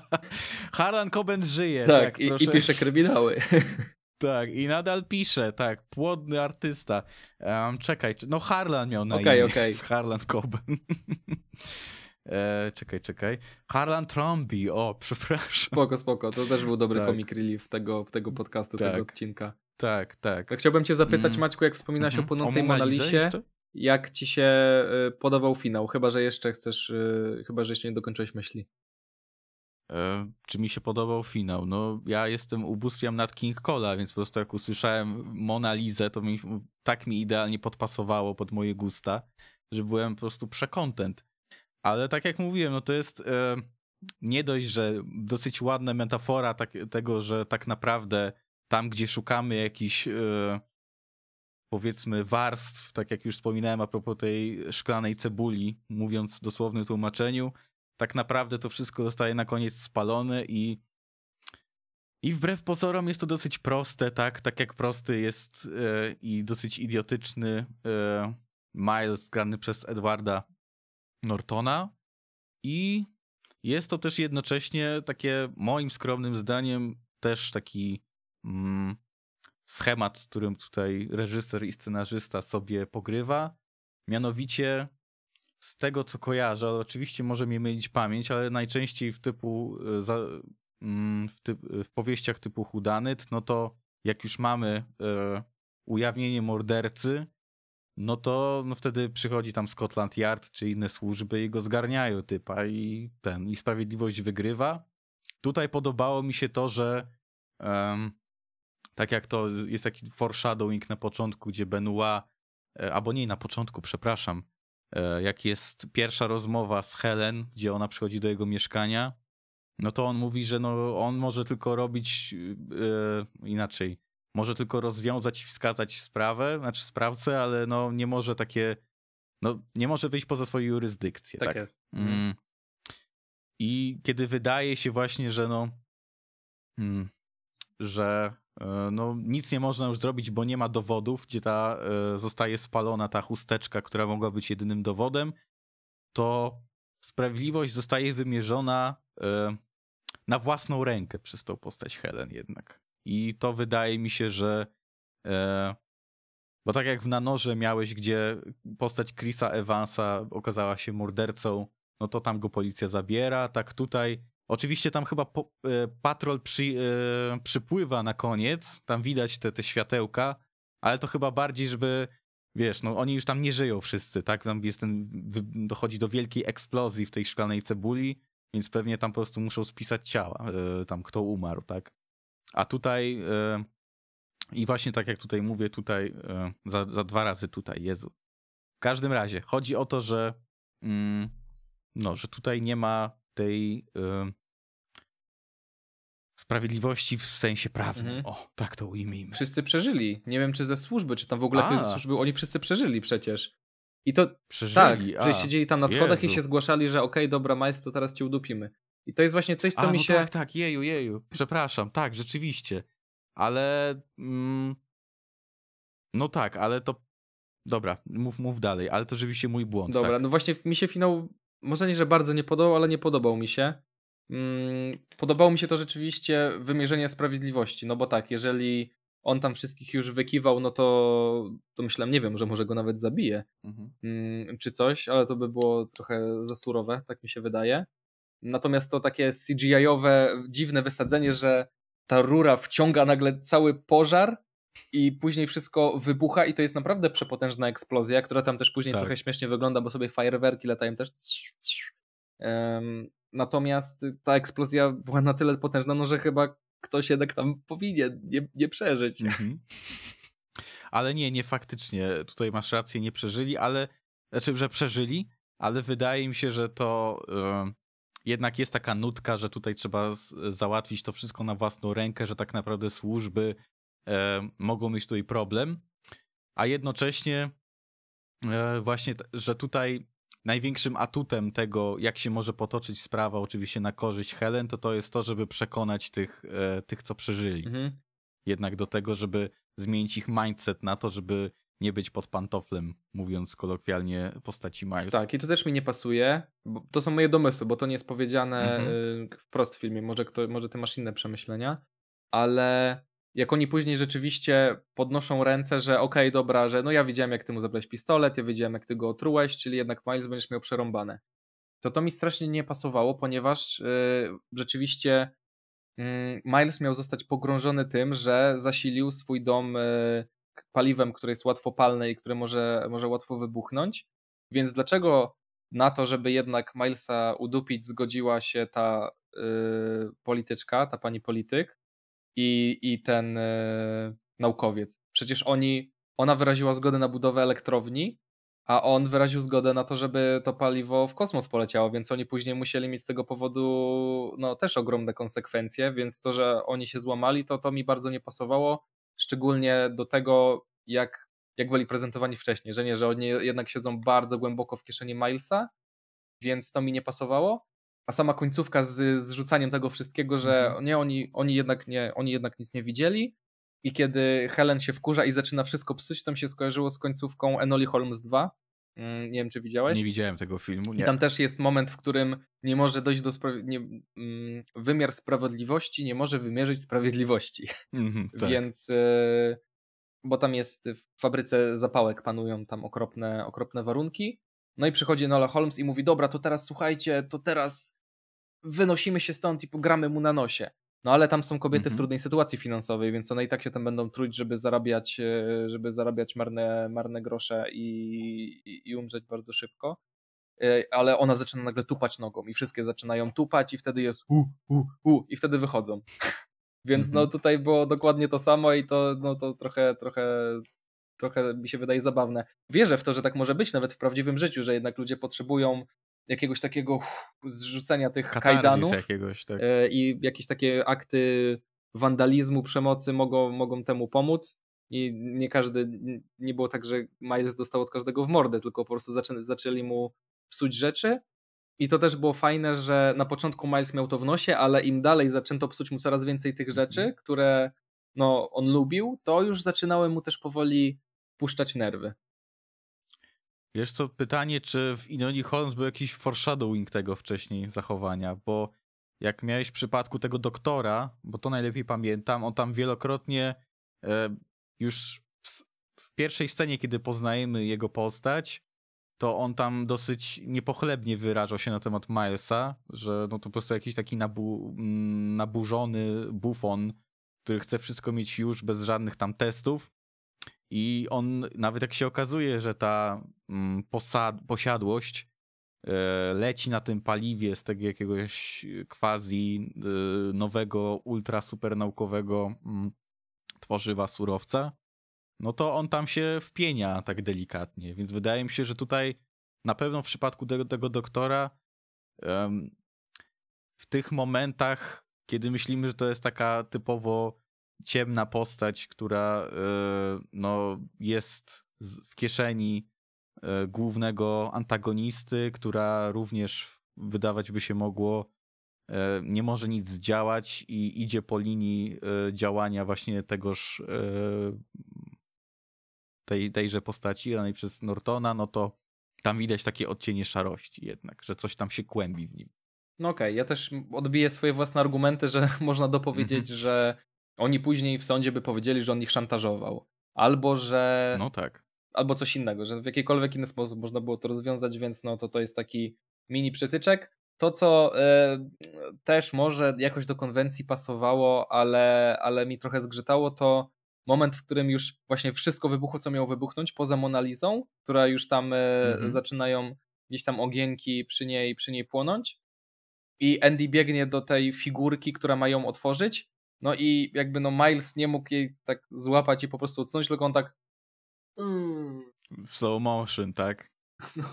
Harlan Coben żyje. Tak, tak i, i pisze kryminały. Tak, i nadal pisze, tak, płodny artysta. Um, czekaj, no Harlan miał na okay, imię. Okay. Harlan Coben. e, czekaj, czekaj. Harlan Trombi, o, przepraszam. Spoko, spoko, to też był dobry tak. comic relief tego, tego podcastu, tak. tego odcinka. Tak, tak. Ja chciałbym cię zapytać, mm. Maćku, jak wspominałaś mm -hmm. o mhm. płonącej Monalizie, jak ci się y, podobał finał? Chyba, że jeszcze chcesz, y, chyba, że jeszcze nie dokończyłeś myśli. E, czy mi się podobał finał? No, ja jestem ubóstwem nad King Cola, więc po prostu jak usłyszałem Monalizę, to mi, tak mi idealnie podpasowało pod moje gusta, że byłem po prostu przekontent. Ale tak jak mówiłem, no to jest e, nie dość, że dosyć ładna metafora tak, tego, że tak naprawdę tam, gdzie szukamy jakichś e, powiedzmy warstw, tak jak już wspominałem a propos tej szklanej cebuli, mówiąc w dosłownym tłumaczeniu, tak naprawdę to wszystko zostaje na koniec spalone i i wbrew pozorom jest to dosyć proste, tak? Tak jak prosty jest yy, i dosyć idiotyczny yy, Miles grany przez Edwarda Nortona. I jest to też jednocześnie takie, moim skromnym zdaniem, też taki Mm, schemat, z którym tutaj reżyser i scenarzysta sobie pogrywa. Mianowicie z tego, co kojarzę, oczywiście może mi mylić pamięć, ale najczęściej w typu e, mm, w, typ, e, w powieściach typu Hudanyt, no to jak już mamy e, ujawnienie mordercy, no to no wtedy przychodzi tam Scotland Yard czy inne służby i go zgarniają typa i ten, i sprawiedliwość wygrywa. Tutaj podobało mi się to, że um, tak jak to jest taki foreshadowing na początku, gdzie Benoit, e, albo nie na początku, przepraszam, e, jak jest pierwsza rozmowa z Helen, gdzie ona przychodzi do jego mieszkania, no to on mówi, że no, on może tylko robić e, inaczej. Może tylko rozwiązać i wskazać sprawę, znaczy sprawcę, ale no nie może takie, no nie może wyjść poza swoją jurysdykcję. Tak, tak? jest. Mm. Mhm. I kiedy wydaje się właśnie, że no, mm, że E, no, nic nie można już zrobić, bo nie ma dowodów, gdzie ta e, zostaje spalona ta chusteczka, która mogła być jedynym dowodem, to sprawiedliwość zostaje wymierzona e, na własną rękę przez tą postać Helen jednak. I to wydaje mi się, że bo tak jak w Nanorze miałeś, gdzie postać Chrisa Evansa okazała się mordercą, no to tam go policja zabiera, tak tutaj Oczywiście tam chyba po, e, patrol przy, e, przypływa na koniec, tam widać te, te światełka, ale to chyba bardziej, żeby, wiesz, no oni już tam nie żyją wszyscy, tak? Tam jest ten, dochodzi do wielkiej eksplozji w tej szklanej cebuli, więc pewnie tam po prostu muszą spisać ciała, e, tam kto umarł, tak? A tutaj, e, i właśnie tak jak tutaj mówię, tutaj, e, za, za dwa razy tutaj, Jezu. W każdym razie, chodzi o to, że, mm, no, że tutaj nie ma tej e, Sprawiedliwości w sensie prawnym. Mhm. O, tak to ujmijmy. Wszyscy przeżyli. Nie wiem, czy ze służby, czy tam w ogóle ktoś ze służby. Oni wszyscy przeżyli przecież. I to przeżyli. Tak, a, że siedzieli tam na schodach Jezu. i się zgłaszali, że okej, okay, dobra, majs, to teraz cię udupimy. I to jest właśnie coś, co a, mi no się. Tak, tak, jeju, jeju. Przepraszam, tak, rzeczywiście. Ale. Mm, no tak, ale to. Dobra, mów, mów dalej, ale to rzeczywiście mój błąd. Dobra, tak. no właśnie mi się finał. Może nie, że bardzo nie podobał, ale nie podobał mi się. Mm, podobało mi się to rzeczywiście wymierzenie sprawiedliwości, no bo tak, jeżeli on tam wszystkich już wykiwał, no to, to myślałem, nie wiem, że może go nawet zabije mhm. Mm, czy coś, ale to by było trochę za surowe, tak mi się wydaje. Natomiast to takie CGI-owe, dziwne wysadzenie, że ta rura wciąga nagle cały pożar i później wszystko wybucha i to jest naprawdę przepotężna eksplozja, która tam też później tak. trochę śmiesznie wygląda, bo sobie fajerwerki latają też. Natomiast ta eksplozja była na tyle potężna, no, że chyba ktoś jednak tam powinien nie, nie przeżyć. Mhm. Ale nie, nie faktycznie. Tutaj masz rację, nie przeżyli, ale znaczy, że przeżyli, ale wydaje mi się, że to jednak jest taka nutka, że tutaj trzeba z, załatwić to wszystko na własną rękę, że tak naprawdę służby yy, mogą mieć tutaj problem, a jednocześnie e, właśnie, że tutaj największym atutem tego, jak się może potoczyć sprawa, oczywiście na korzyść Helen, to to jest to, żeby przekonać tych, e, tych co przeżyli. Mhm. Jednak do tego, żeby zmienić ich mindset na to, żeby nie być pod pantoflem, mówiąc kolokwialnie postaci Miles. Tak, i to też mi nie pasuje. to są moje domysły, bo to nie jest powiedziane mhm. E, wprost w filmie. Może, kto, może ty masz inne przemyślenia, ale jak oni później rzeczywiście podnoszą ręce, że okej, okay, dobra, że no ja widziałem, jak ty mu zabrałeś pistolet, ja widziałem jak ty go otrułeś, czyli jednak Miles będziesz miał przerąbane. To to mi strasznie nie pasowało, ponieważ yy, rzeczywiście yy, Miles miał zostać pogrążony tym, że zasilił swój dom yy, paliwem, które jest łatwopalne i które może, może łatwo wybuchnąć. Więc dlaczego na to, żeby jednak Milesa udupić, zgodziła się ta y, polityczka, ta pani polityk? i, i ten e, naukowiec. Przecież oni, ona wyraziła zgodę na budowę elektrowni, a on wyraził zgodę na to, żeby to paliwo w kosmos poleciało, więc oni później musieli mieć z tego powodu no, też ogromne konsekwencje, więc to, że oni się złamali, to to mi bardzo nie pasowało, szczególnie do tego, jak, jak byli prezentowani wcześniej, że nie, że oni jednak siedzą bardzo głęboko w kieszeni Milesa, więc to mi nie pasowało a sama końcówka z zrzucaniem tego wszystkiego, że mhm. nie, oni, oni, jednak nie, oni jednak nic nie widzieli. I kiedy Helen się wkurza i zaczyna wszystko psuć, to mi się skojarzyło z końcówką Enoli Holmes 2. Mm, nie wiem, czy widziałeś? Nie widziałem tego filmu. Nie. I tam też jest moment, w którym nie może dojść do. Spra nie, mm, wymiar sprawiedliwości nie może wymierzyć sprawiedliwości. Mhm, tak. Więc. Y, bo tam jest w fabryce zapałek panują tam okropne, okropne warunki. No i przychodzi Nola Holmes i mówi, dobra, to teraz słuchajcie, to teraz wynosimy się stąd i pogramy mu na nosie. No ale tam są kobiety w mhm. trudnej sytuacji finansowej, więc one i tak się tam będą truć, żeby zarabiać, e, żeby zarabiać marne, marne grosze i, i, i umrzeć bardzo szybko. E, ale ona zaczyna nagle tupać nogą i wszystkie zaczynają tupać i wtedy jest u, u, u i wtedy wychodzą. Więc no mhm. tutaj było dokładnie to samo i to, no, to trochę, trochę trochę mi się wydaje zabawne. Wierzę w to, że tak może być nawet w prawdziwym życiu, że jednak ludzie potrzebują jakiegoś takiego zrzucenia tych Katarzys kajdanów jakiegoś, tak. E, i jakieś takie akty wandalizmu, przemocy mogą, mogą temu pomóc. I nie każdy, nie było tak, że Miles dostał od każdego w mordę, tylko po prostu zaczę, zaczęli mu psuć rzeczy. I to też było fajne, że na początku Miles miał to w nosie, ale im dalej zaczęto psuć mu coraz więcej tych mhm. rzeczy, które no, on lubił, to już zaczynały mu też powoli puszczać nerwy. Wiesz co, pytanie, czy w Inoni Holmes był jakiś foreshadowing tego wcześniej zachowania, bo jak miałeś w przypadku tego doktora, bo to najlepiej pamiętam, on tam wielokrotnie e, już w, w pierwszej scenie, kiedy poznajemy jego postać, to on tam dosyć niepochlebnie wyrażał się na temat Milesa, że no to po prostu jakiś taki nabu, mm, naburzony bufon, który chce wszystko mieć już bez żadnych tam testów. I on, nawet jak się okazuje, że ta mm, posad, posiadłość e, leci na tym paliwie z tego jakiegoś quasi e, nowego, ultra supernaukowego mm, tworzywa surowca, no to on tam się wpienia tak delikatnie. Więc wydaje mi się, że tutaj na pewno w przypadku tego, tego doktora w tych momentach kiedy myślimy, że to jest taka typowo ciemna postać, która yy, no, jest z, w kieszeni yy, głównego antagonisty, która również wydawać by się mogło yy, nie może nic zdziałać i idzie po linii działania właśnie tegoż tej, tejże postaci granej przez Nortona, no to tam widać takie odcienie szarości jednak, że coś tam się kłębi w nim. No okej, okay. ja też odbiję swoje własne argumenty, że można dopowiedzieć, mm-hmm. że oni później w sądzie by powiedzieli, że on ich szantażował. Albo, że... No tak. Albo coś innego, że w jakikolwiek inny sposób można było to rozwiązać, więc no to to jest taki mini przytyczek. To, co y, też może jakoś do konwencji pasowało, ale, ale mi trochę zgrzytało, to moment, w którym już właśnie wszystko wybuchło, co miało wybuchnąć, poza Monalizą, która już tam y, mm-hmm. zaczynają gdzieś tam ogienki przy niej, przy niej płonąć i Andy biegnie do tej figurki, która ma ją otworzyć. No i jakby no Miles nie mógł jej tak złapać i po prostu odsunąć, tylko on tak w slow motion, tak?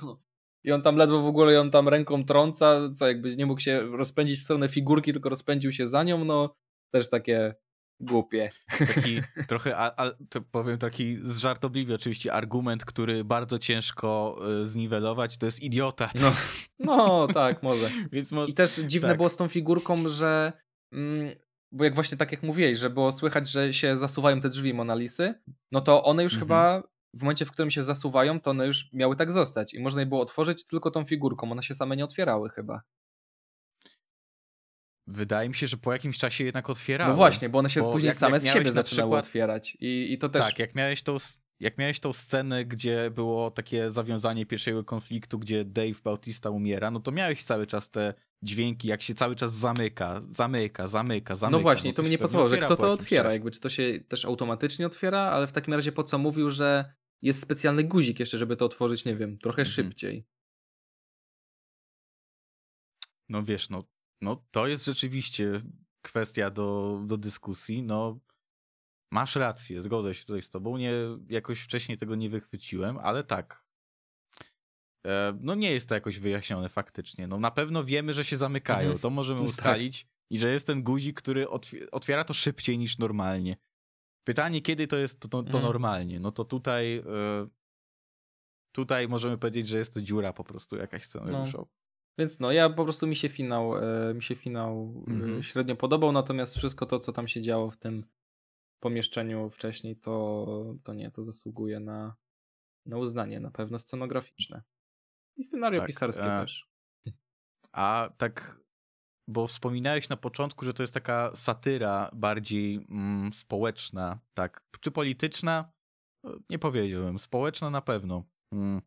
No. I on tam ledwo w ogóle ją tam ręką trąca, co jakby nie mógł się rozpędzić w stronę figurki, tylko rozpędził się za nią, no też takie głupie. Taki trochę, a, a, powiem taki żartobliwie oczywiście, argument, który bardzo ciężko y, zniwelować, to jest idiota. No, no tak, może. Więc może I też dziwne tak. było z tą figurką, że mm, bo jak właśnie tak jak mówiłeś, że było słychać, że się zasuwają te drzwi Monalisy, no to one już mhm. chyba w momencie, w którym się zasuwają, to one już miały tak zostać i można je było otworzyć tylko tą figurką, one się same nie otwierały chyba. Wydaje mi się, że po jakimś czasie jednak otwierały. No właśnie, bo one się bo później jak, same jak z siebie zaczęły przykład, otwierać. I, I to też. Tak, jak miałeś tą jak miałeś tą scenę, gdzie było takie zawiązanie pierwszego konfliktu, gdzie Dave Bautista umiera, no to miałeś cały czas te dźwięki, jak się cały czas zamyka, zamyka, zamyka, zamyka. No, no właśnie, no to, to nie pasowało, że kto to otwiera, jakby czy to się też automatycznie otwiera, ale w takim razie po co mówił, że jest specjalny guzik jeszcze, żeby to otworzyć, nie wiem, trochę mhm. szybciej. No wiesz, no no to jest rzeczywiście kwestia do, do dyskusji. No masz rację, zgodzę się tutaj z tobą. Nie, jakoś wcześniej tego nie wychwyciłem, ale tak. E, no nie jest to jakoś wyjaśnione faktycznie. No na pewno wiemy, że się zamykają. Mhm. To możemy tak. ustalić. I że jest ten guzik, który otwiera to szybciej niż normalnie. Pytanie, kiedy to jest to, to, to mhm. normalnie? No to tutaj... E, tutaj możemy powiedzieć, że jest to dziura po prostu jakaś scenariuszowa. No. Więc no, ja po prostu mi się finał, e, mi się finał e, mhm. średnio podobał, natomiast wszystko to, co tam się działo w tym pomieszczeniu wcześniej, to, to nie, to zasługuje na, na uznanie, na pewno scenograficzne. I scenario tak, pisarskie e, też. A tak, bo wspominałeś na początku, że to jest taka satyra bardziej mm, społeczna, tak? Czy polityczna? Nie powiedziałem. Społeczna na pewno. Mm.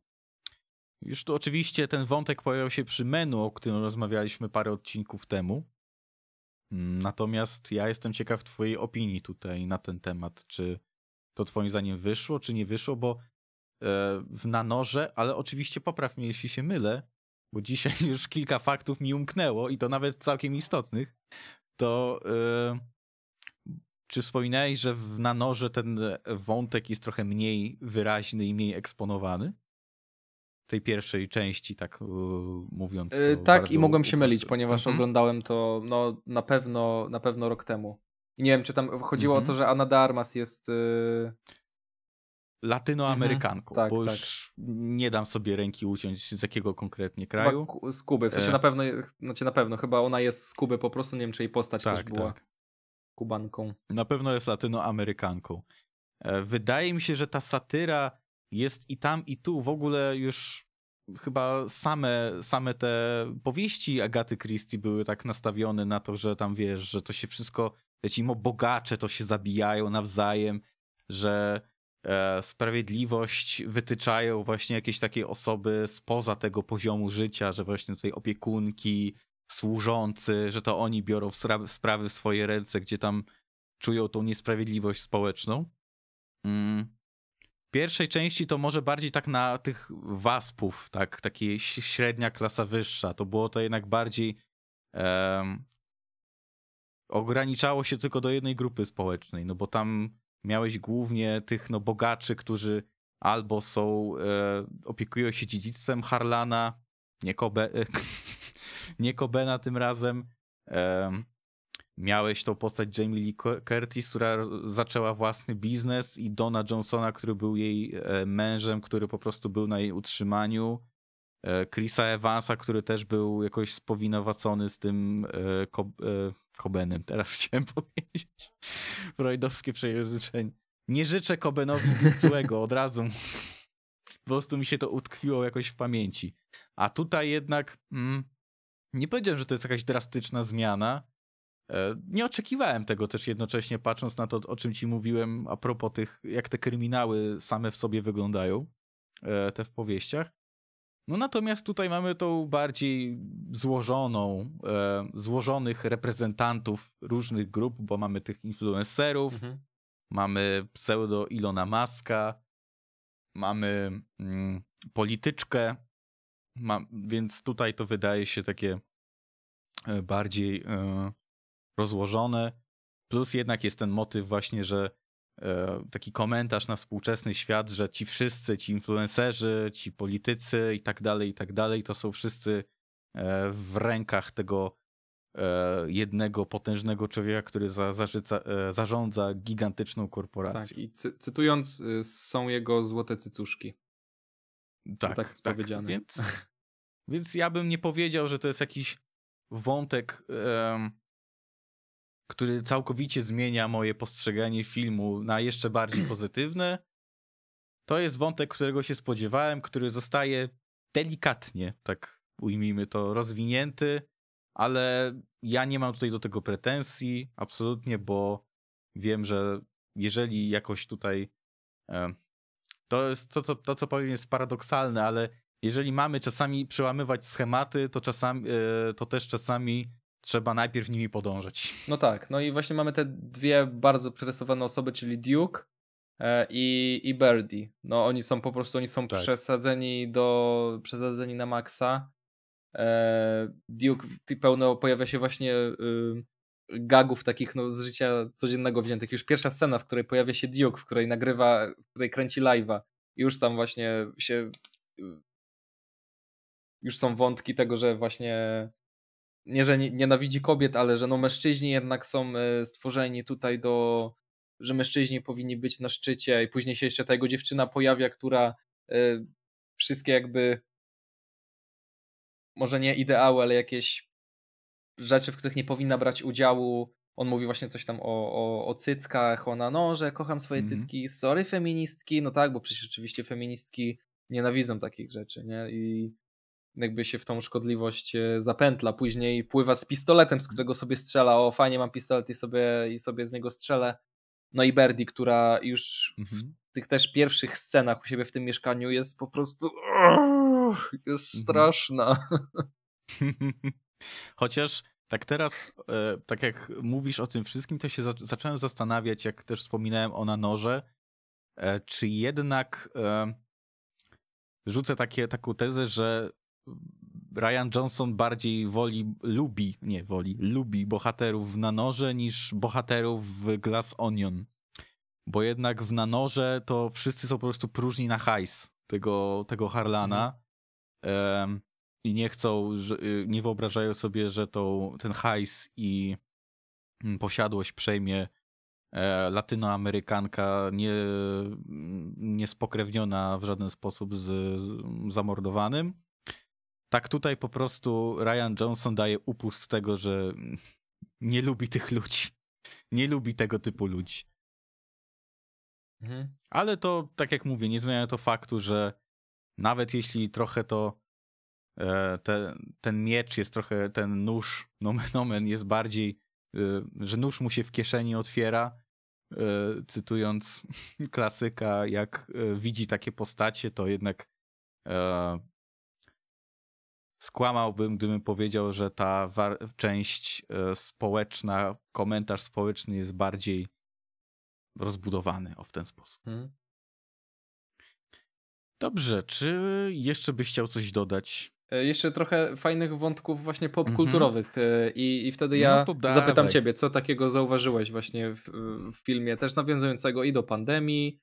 Już tu oczywiście ten wątek pojawiał się przy menu, o którym rozmawialiśmy parę odcinków temu. Mm, natomiast ja jestem ciekaw Twojej opinii tutaj na ten temat. Czy to Twoim zdaniem wyszło, czy nie wyszło? Bo e, w nanorze, ale oczywiście popraw mnie, jeśli się mylę, bo dzisiaj już kilka faktów mi umknęło i to nawet całkiem istotnych. To yy, czy wspominałeś, że w nanorze ten wątek jest trochę mniej wyraźny i mniej eksponowany? tej pierwszej części, tak e, mówiąc. E, tak, i mogłem się mylić, ponieważ mm -hmm. oglądałem to no, na pewno na pewno rok temu. I nie wiem, czy tam chodziło mm -hmm. o mhm. to, że Ana Darmas jest. Yy... Latynoamerykanką, mm -hmm. tak, bo tak. już nie dam sobie ręki uciąć z jakiego konkretnie kraju. z Kuby, w sensie e... na pewno, znaczy na pewno, chyba ona jest z Kuby po prostu, nie wiem czy jej postać tak, też była tak. Kubanką. Na pewno jest Latynoamerykanką. Wydaje mi się, że ta satyra jest i tam, i tu. W ogóle już chyba same, same te powieści Agaty Christie były tak nastawione na to, że tam wiesz, że to się wszystko, mimo bogacze to się zabijają nawzajem, że e, sprawiedliwość wytyczają właśnie jakieś takie osoby spoza tego poziomu życia, że właśnie tutaj opiekunki, służący, że to oni biorą sprawy w swoje ręce, gdzie tam czują tą niesprawiedliwość społeczną. Mm pierwszej części to może bardziej tak na tych waspów, tak, taki średnia klasa wyższa. To było to jednak bardziej um, ograniczało się tylko do jednej grupy społecznej, no bo tam miałeś głównie tych no, bogaczy, którzy albo są, e, opiekują się dziedzictwem Harlana, nie, Kobe, e, Kobena tym razem, e, miałeś tą postać Jamie Lee Curtis, która zaczęła własny biznes i Dona Johnsona, który był jej e, mężem, który po prostu był na jej utrzymaniu. E, Chrisa Evansa, który też był jakoś spowinowacony z tym e, Kob Kobenem, teraz chciałem powiedzieć. Freudowskie przejęzyczenie. Nie życzę Kobenowi nic złego, od razu. Po prostu mi się to utkwiło jakoś w pamięci. A tutaj jednak mm, nie powiedziałem, że to jest jakaś drastyczna zmiana, E, nie oczekiwałem tego też jednocześnie, patrząc na to, o czym ci mówiłem, a propos tych, jak te kryminały same w sobie wyglądają, e, te w powieściach. No natomiast tutaj mamy tą bardziej złożoną, e, złożonych reprezentantów różnych grup, bo mamy tych influencerów, mhm. mamy pseudo Ilona Maska, mamy mm, polityczkę, ma, więc tutaj to wydaje się takie bardziej. Yy, rozłożone, plus jednak jest ten motyw właśnie, że e, taki komentarz na współczesny świat, że ci wszyscy, ci influencerzy, ci politycy i tak dalej, i tak dalej, to są wszyscy e, w rękach tego e, jednego potężnego człowieka, który za, zarządza gigantyczną korporacją. Tak, i cy cytując, y, są jego złote cycuszki. Tak, tak, tak Więc, więc ja bym nie powiedział, że to jest jakiś wątek um, który całkowicie zmienia moje postrzeganie filmu na jeszcze bardziej pozytywne. To jest wątek, którego się spodziewałem, który zostaje delikatnie, tak ujmijmy to, rozwinięty, ale ja nie mam tutaj do tego pretensji absolutnie, bo wiem, że jeżeli jakoś tutaj e, to jest to, co, to, co powiem, jest paradoksalne, ale jeżeli mamy czasami przełamywać schematy, to, czasami, e, to też czasami trzeba najpierw nimi podążać. No tak, no i właśnie mamy te dwie bardzo przerysowane osoby, czyli Duke e, i, i Birdie. No oni są po prostu, oni są tak. przesadzeni do, przesadzeni na maksa. E, Duke pełno pojawia się właśnie y, gagów takich no, z życia codziennego wziętych. Już pierwsza scena, w której pojawia się Duke, w której nagrywa, w której kręci live'a. Już tam właśnie się y, już są wątki tego, że właśnie nie, że nienawidzi kobiet, ale że no mężczyźni jednak są e, stworzeni tutaj do, że mężczyźni powinni być na szczycie i później się jeszcze ta jego dziewczyna pojawia, która e, wszystkie jakby może nie ideały, ale jakieś rzeczy, w których nie powinna brać udziału. On mówi właśnie coś tam o, o, o cyckach, ona no, że kocham swoje mm -hmm. cycki, sorry feministki, no tak, bo przecież oczywiście feministki nienawidzą takich rzeczy, nie? I jakby się w tą szkodliwość e, zapętla. Później pływa z pistoletem, z mhm. którego sobie strzela. O, fajnie mam pistolet i sobie, i sobie z niego strzelę. No i Berdi, która już w mhm. tych też pierwszych scenach u siebie w tym mieszkaniu jest po prostu. Jest mhm. straszna. Chociaż tak teraz, e, tak jak mówisz o tym wszystkim, to się zacząłem zastanawiać, jak też wspominałem o nanorze, e, czy jednak rzucę takie, taką tezę, że Ryan Johnson bardziej woli, lubi, nie woli, lubi bohaterów w Nanorze niż bohaterów w Glass Onion. Bo jednak w Nanorze to wszyscy są po prostu próżni na hajs tego, tego Harlana mm. um, i nie chcą, że, y, nie wyobrażają sobie, że tą, ten hajs i mm, posiadłość przejmie e, latynoamerykanka nie, mm, niespokrewniona w żaden sposób z, z zamordowanym tak tutaj po prostu Ryan Johnson daje upust tego, że nie lubi tych ludzi. Nie lubi tego typu ludzi. Mhm. Ale to, tak jak mówię, nie zmienia to faktu, że nawet jeśli trochę to e, te, ten miecz jest trochę, ten nóż, nomen omen, jest bardziej, e, że nóż mu się w kieszeni otwiera, e, cytując klasyka, jak widzi takie postacie, to jednak Skłamałbym, gdybym powiedział, że ta część e, społeczna, komentarz społeczny jest bardziej rozbudowany o w ten sposób. Hmm. Dobrze, czy jeszcze byś chciał coś dodać? E, jeszcze trochę fajnych wątków właśnie popkulturowych mm -hmm. I, i wtedy ja no zapytam ciebie, co takiego zauważyłeś właśnie w, w, filmie, też nawiązującego i do pandemii,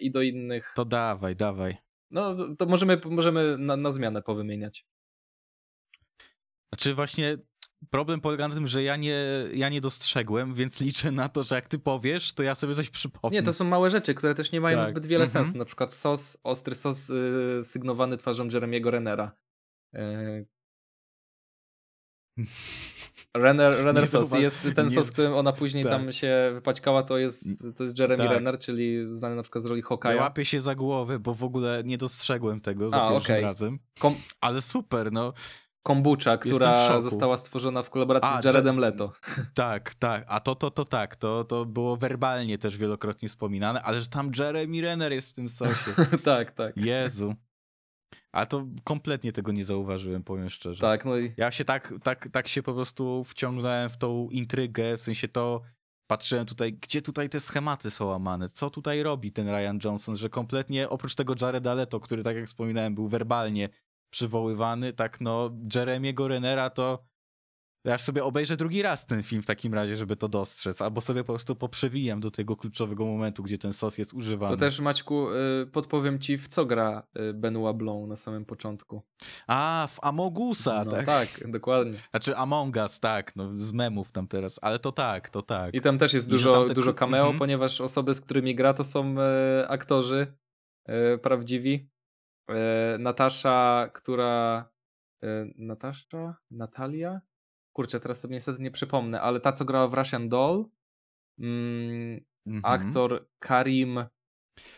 i do innych. To dawaj, dawaj. No to możemy, możemy na, na zmianę powymieniać. Znaczy właśnie problem polega na tym, że ja nie, ja nie dostrzegłem, więc liczę na to, że jak ty powiesz, to ja sobie coś przypomnę. Nie, to są małe rzeczy, które też nie mają tak. zbyt wiele mhm. sensu. Na przykład sos, ostry sos yy, sygnowany twarzą Jeremiego Renera. Yy... Renner, Renner sos zauwa- jest ten nie... sos, którym ona później tak. tam się wypaćkała, to jest, to jest Jeremy tak. Renner, czyli znany na przykład z roli Hokaja. Ja łapię się za głowę, bo w ogóle nie dostrzegłem tego za A, pierwszym okay. razem. Kom- Ale super, no kombucha, która została stworzona w kolaboracji A, z Jaredem Leto. Tak, tak. A to, to, to tak. To, to było werbalnie też wielokrotnie wspominane, ale że tam Jeremy Renner jest w tym sosie. tak, tak. Jezu. A to kompletnie tego nie zauważyłem, powiem szczerze. Tak, no i... Ja się tak, tak, tak się po prostu wciągnąłem w tą intrygę, w sensie to patrzyłem tutaj, gdzie tutaj te schematy są łamane, co tutaj robi ten Ryan Johnson, że kompletnie oprócz tego Jareda Leto, który tak jak wspominałem był werbalnie przywoływany, tak no Jeremiego Renera to ja sobie obejrzę drugi raz ten film w takim razie, żeby to dostrzec, albo sobie po prostu poprzewijam do tego kluczowego momentu, gdzie ten sos jest używany. To też Maćku y, podpowiem ci, w co gra y, Benoit Blanc na samym początku. A, w Amogusa, no, tak. Tak, dokładnie. Znaczy Among Us, tak, no, z memów tam teraz, ale to tak, to tak. I tam też jest dużo, dużo cameo, mhm. ponieważ osoby, z którymi gra to są y, aktorzy prawdziwi, E, Natasza, która. E, Natasza? Natalia? Kurczę, teraz sobie niestety nie przypomnę, ale ta, co grała w Russian Doll. Mm, mm-hmm. Aktor Karim.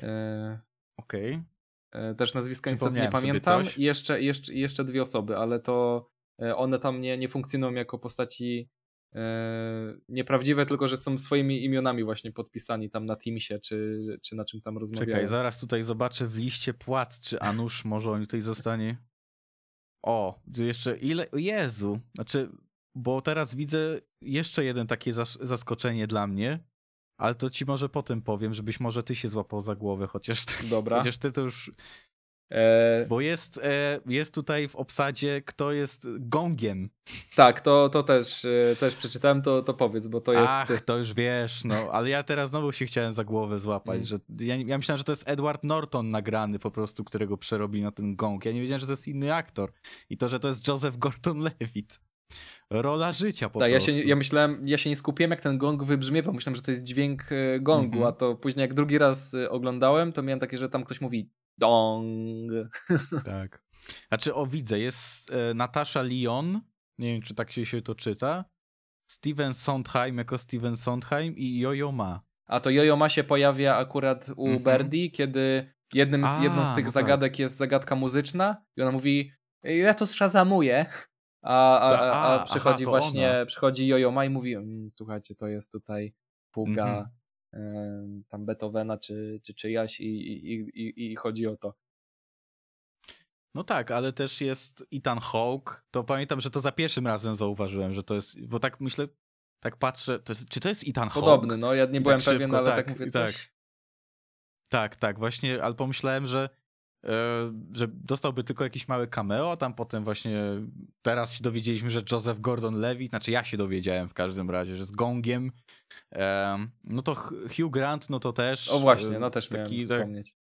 E, Okej. Okay. Też nazwiska niestety nie pamiętam. Jeszcze, jeszcze, jeszcze dwie osoby, ale to one tam nie, nie funkcjonują jako postaci E, nieprawdziwe, tylko że są swoimi imionami właśnie podpisani tam na Teamsie, czy, czy na czym tam rozmawiają. Czekaj, zaraz tutaj zobaczę w liście płac, czy Anusz może on tutaj zostanie. O, jeszcze ile... Jezu! Znaczy, bo teraz widzę jeszcze jeden takie zaskoczenie dla mnie, ale to ci może potem powiem, żebyś może ty się złapał za głowę, chociaż Dobra. chociaż ty to już E, bo jest, e, jest tutaj w obsadzie, kto jest gongiem. Tak, to, to też, e, też przeczytałem, to, to powiedz, bo to jest. Ach, to już wiesz, no, ale ja teraz znowu się chciałem za głowę złapać, mm. że ja, ja myślałem, że to jest Edward Norton nagrany po prostu, którego przerobi na ten gong. Ja nie wiedziałem, że to jest inny aktor. I to, że to jest Joseph Gordon-Levitt. Rola życia po prostu. Tak, ja się, ja myślałem, ja się nie skupiłem jak ten gong wybrzmiewał, myślałem, że to jest dźwięk gongu, mm -hmm. a to później jak drugi raz oglądałem, to miałem takie, że tam ktoś mówi Dong. Tak. Znaczy, o widzę, jest e, Natasza Lyon, nie wiem, czy tak się, się to czyta, Steven Sondheim jako Steven Sondheim i Jojo Ma. A to Jojo Ma się pojawia akurat u mm -hmm. kiedy jednym z, A, jedną z tych no tak. zagadek tak. jest zagadka muzyczna i ona mówi, ja to szazamuję. A, a, a, a, przychodzi aha, właśnie, ona. przychodzi Jojo Ma i mówi, mm, słuchajcie, to jest tutaj fuga, mm -hmm tam Beethovena czy, czy czyjaś i, i, i, i chodzi o to. No tak, ale też jest Ethan Hawke, to pamiętam, że to za pierwszym razem zauważyłem, że to jest, bo tak myślę, tak patrzę, to czy to jest Ethan Hawke? Podobny, no ja nie byłem tak pewien, szybko, ale tak, tak mówię tak. Coś... Tak, tak, właśnie, ale pomyślałem, że E, że dostałby tylko jakiś mały cameo, tam potem właśnie teraz się dowiedzieliśmy, że Joseph Gordon-Levitt, znaczy ja się dowiedziałem w każdym razie, że z Gongiem, e, no to Hugh Grant, no to też... O właśnie, e, no też taki, miałem tak, wspomnieć.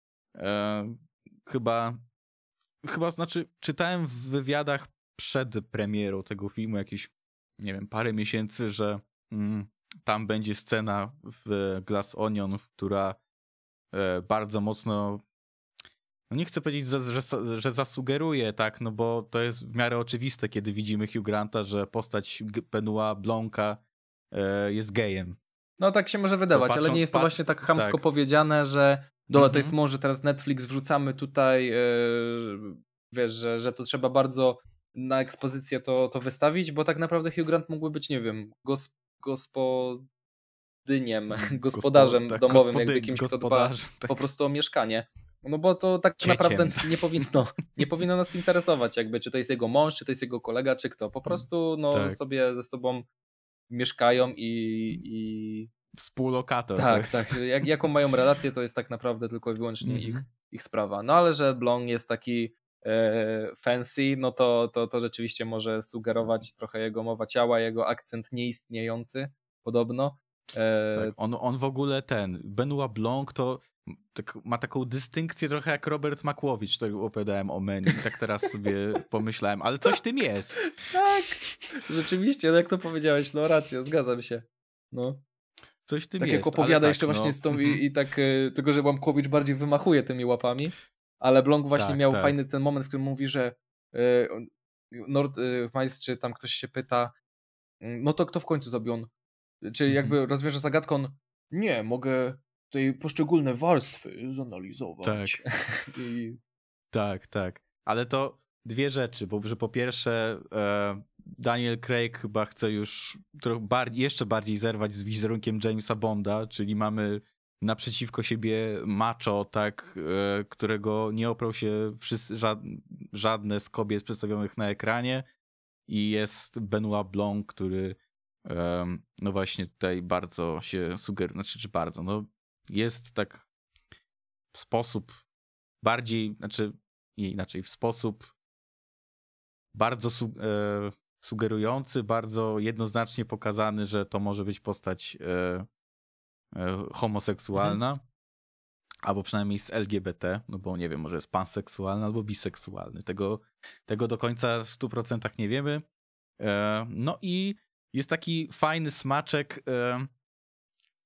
chyba, chyba, znaczy czytałem w wywiadach przed premierą tego filmu jakieś, nie wiem, parę miesięcy, że mm, tam będzie scena w Glass Onion, która bardzo mocno no nie chcę powiedzieć, że, że, że zasugeruje, tak, no bo to jest w miarę oczywiste, kiedy widzimy Hugh Granta, że postać Benoit Blonka e, jest gejem. No tak się może wydawać, ale nie jest to właśnie tak hamsko tak. powiedziane, że dole mhm. to jest mhm. może teraz Netflix, wrzucamy tutaj, e, wiesz, że, że to trzeba bardzo na ekspozycję to, to wystawić, bo tak naprawdę Hugh Grant mógłby być, nie wiem, gospodyniem, gospodarzem Gospod, tak, domowym, jakby kimś, kto dba tak. po prostu o mieszkanie. No bo to tak naprawdę nie powinno, no. nie powinno nas interesować, jakby czy to jest jego mąż, czy to jest jego kolega, czy kto. Po mm, prostu no, tak. sobie ze sobą mieszkają i. i... Współlokator. Tak, tak. Jak, jaką mają relację, to jest tak naprawdę tylko i wyłącznie ich, mhm. ich sprawa. No ale że Blong jest taki e, fancy, no to, to, to rzeczywiście może sugerować trochę jego mowa ciała, jego akcent nieistniejący podobno. E... Tak, on, on w ogóle ten, Benoit Blanc to tak, ma taką dystynkcję trochę jak Robert Makłowicz, to opowiadałem o menu. Tak teraz sobie pomyślałem, ale coś tym jest. tak, rzeczywiście, no jak to powiedziałeś, no racja, zgadzam się. No. Coś tym tak jest. Jak opowiada tak, jeszcze tak, właśnie no. z tą i, mhm. i tak, y, tylko że Łamkowicz bardziej wymachuje tymi łapami, ale Blong właśnie tak, miał tak. fajny ten moment, w którym mówi, że y, Nord y, czy tam ktoś się pyta, mm, no to kto w końcu zrobił on? Czyli jakby mm. rozwiąże zagadkę, on nie, mogę tej poszczególne warstwy zanalizować. Tak. I... tak, tak. Ale to dwie rzeczy, bo że po pierwsze e, Daniel Craig chyba chce już bar jeszcze bardziej zerwać z wizerunkiem Jamesa Bonda, czyli mamy naprzeciwko siebie macho, tak, e, którego nie oprał się wszyscy, ża żadne z kobiet przedstawionych na ekranie i jest Benoit Blanc, który e, no właśnie tutaj bardzo się sugeruje, znaczy czy bardzo, no jest tak w sposób bardziej, znaczy nie inaczej, w sposób bardzo su e, sugerujący, bardzo jednoznacznie pokazany, że to może być postać e, e, homoseksualna, mhm. albo przynajmniej z LGBT, no bo nie wiem, może jest panseksualny albo biseksualny. Tego, tego do końca w 100% nie wiemy. E, no i jest taki fajny smaczek, e,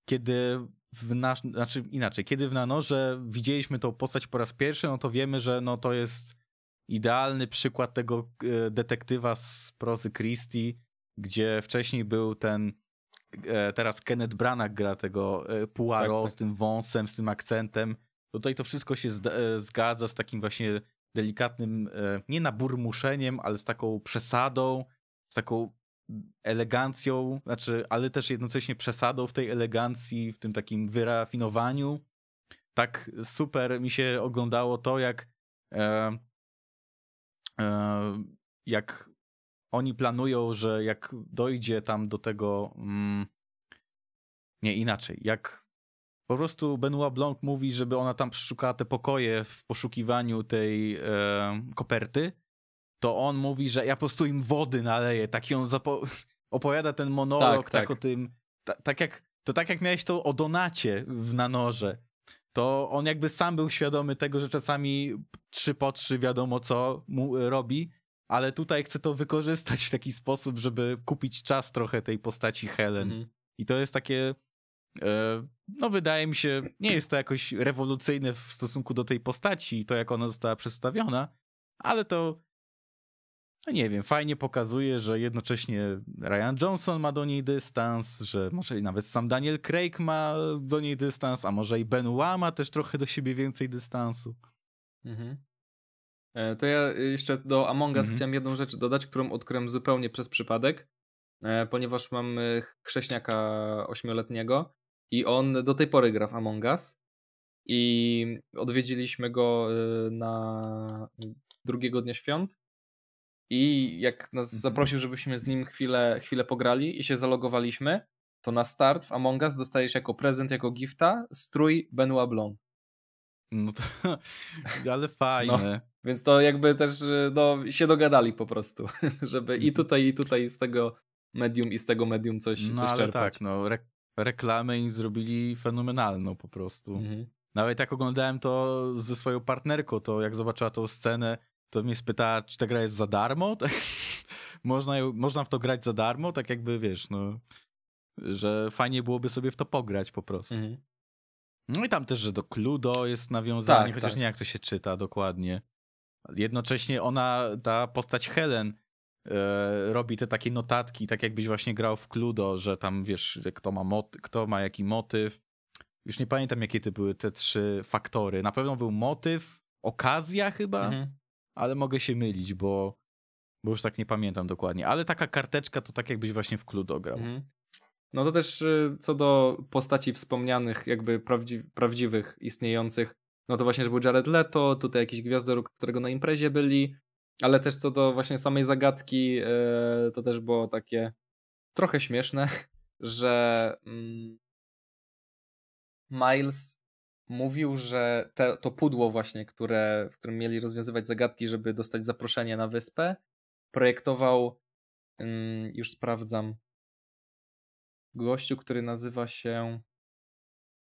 kiedy w nasz, znaczy inaczej, kiedy w Nanorze widzieliśmy tą postać po raz pierwszy, no to wiemy, że no to jest idealny przykład tego e, detektywa z prozy Christie, gdzie wcześniej był ten e, teraz Kenneth Branagh gra tego e, Puaro tak, tak, z tym tak. wąsem, z tym akcentem. Tutaj to wszystko się zgadza z takim właśnie delikatnym, nie naburmuszeniem, ale z taką przesadą, z taką elegancją, znaczy, ale też jednocześnie przesadą w tej elegancji, w tym takim wyrafinowaniu. Tak super mi się oglądało to, jak e, e, jak oni planują, że jak dojdzie tam do tego mm, nie inaczej, jak po prostu Benoit Blanc mówi, żeby ona tam przeszukała te pokoje w poszukiwaniu tej e, koperty, to on mówi, że ja po prostu im wody naleję. Taki on opowiada ten monolog tak, tak. tak o tym, ta, tak jak, to tak jak miałeś to o donacie w Nanorze, to on jakby sam był świadomy tego, że czasami trzy po trzy wiadomo co mu robi, ale tutaj chce to wykorzystać w taki sposób, żeby kupić czas trochę tej postaci Helen. Mhm. I to jest takie, e, no wydaje mi się, nie jest to jakoś rewolucyjne w stosunku do tej postaci i to jak ona została przedstawiona, ale to no nie wiem, fajnie pokazuje, że jednocześnie Ryan Johnson ma do niej dystans, że może nawet sam Daniel Craig ma do niej dystans, a może i Benoit ma też trochę do siebie więcej dystansu. Mhm. E, to ja jeszcze do Among Us mhm. chciałem jedną rzecz dodać, którą odkryłem zupełnie przez przypadek, e, ponieważ mam e, chrześniaka ośmioletniego i on do tej pory gra w Among Us i odwiedziliśmy go na drugiego dnia świąt i jak nas mhm. zaprosił, żebyśmy z nim chwilę, chwilę pograli i się zalogowaliśmy, to na start w Among Us dostajesz jako prezent, jako gifta strój Benoit Blanc. No to, ale no, fajne. No, więc to jakby też e, no, się dogadali po prostu, żeby i mhm. tutaj, i tutaj z tego medium, i z tego medium coś, no, coś ale czerpać. tak, no re reklamę im zrobili fenomenalną po prostu. Mhm. Nawet jak oglądałem to ze swoją partnerką, to jak zobaczyła tą scenę, to mnie spytała, czy ta gra jest za darmo? Tak, można, można w to grać za darmo? Tak jakby, wiesz, no, że fajnie byłoby sobie w to pograć po prostu. Mhm. No i tam też, że do Cludo jest nawiązanie, tak, chociaż tak. nie jak to się czyta dokładnie. Jednocześnie ona, ta postać Helen, e, robi te takie notatki, tak jakbyś właśnie grał w Cludo, że tam wiesz, kto ma, mot- kto ma jaki motyw. Już nie pamiętam, jakie to były te trzy faktory. Na pewno był motyw, okazja chyba. Mhm ale mogę się mylić, bo, bo już tak nie pamiętam dokładnie. Ale taka karteczka to tak jakbyś właśnie w klud dograł. Mhm. No to też y, co do postaci wspomnianych, jakby prawdzi prawdziwych, istniejących, no to właśnie, że był Jared Leto, tutaj jakiś gwiazdor, którego na imprezie byli, ale też co do właśnie samej zagadki, yy, to też było takie trochę śmieszne, że mm, Miles mówił, że te, to pudło właśnie, które, w którym mieli rozwiązywać zagadki, żeby dostać zaproszenie na wyspę, projektował, mm, już sprawdzam, gościu, który nazywa się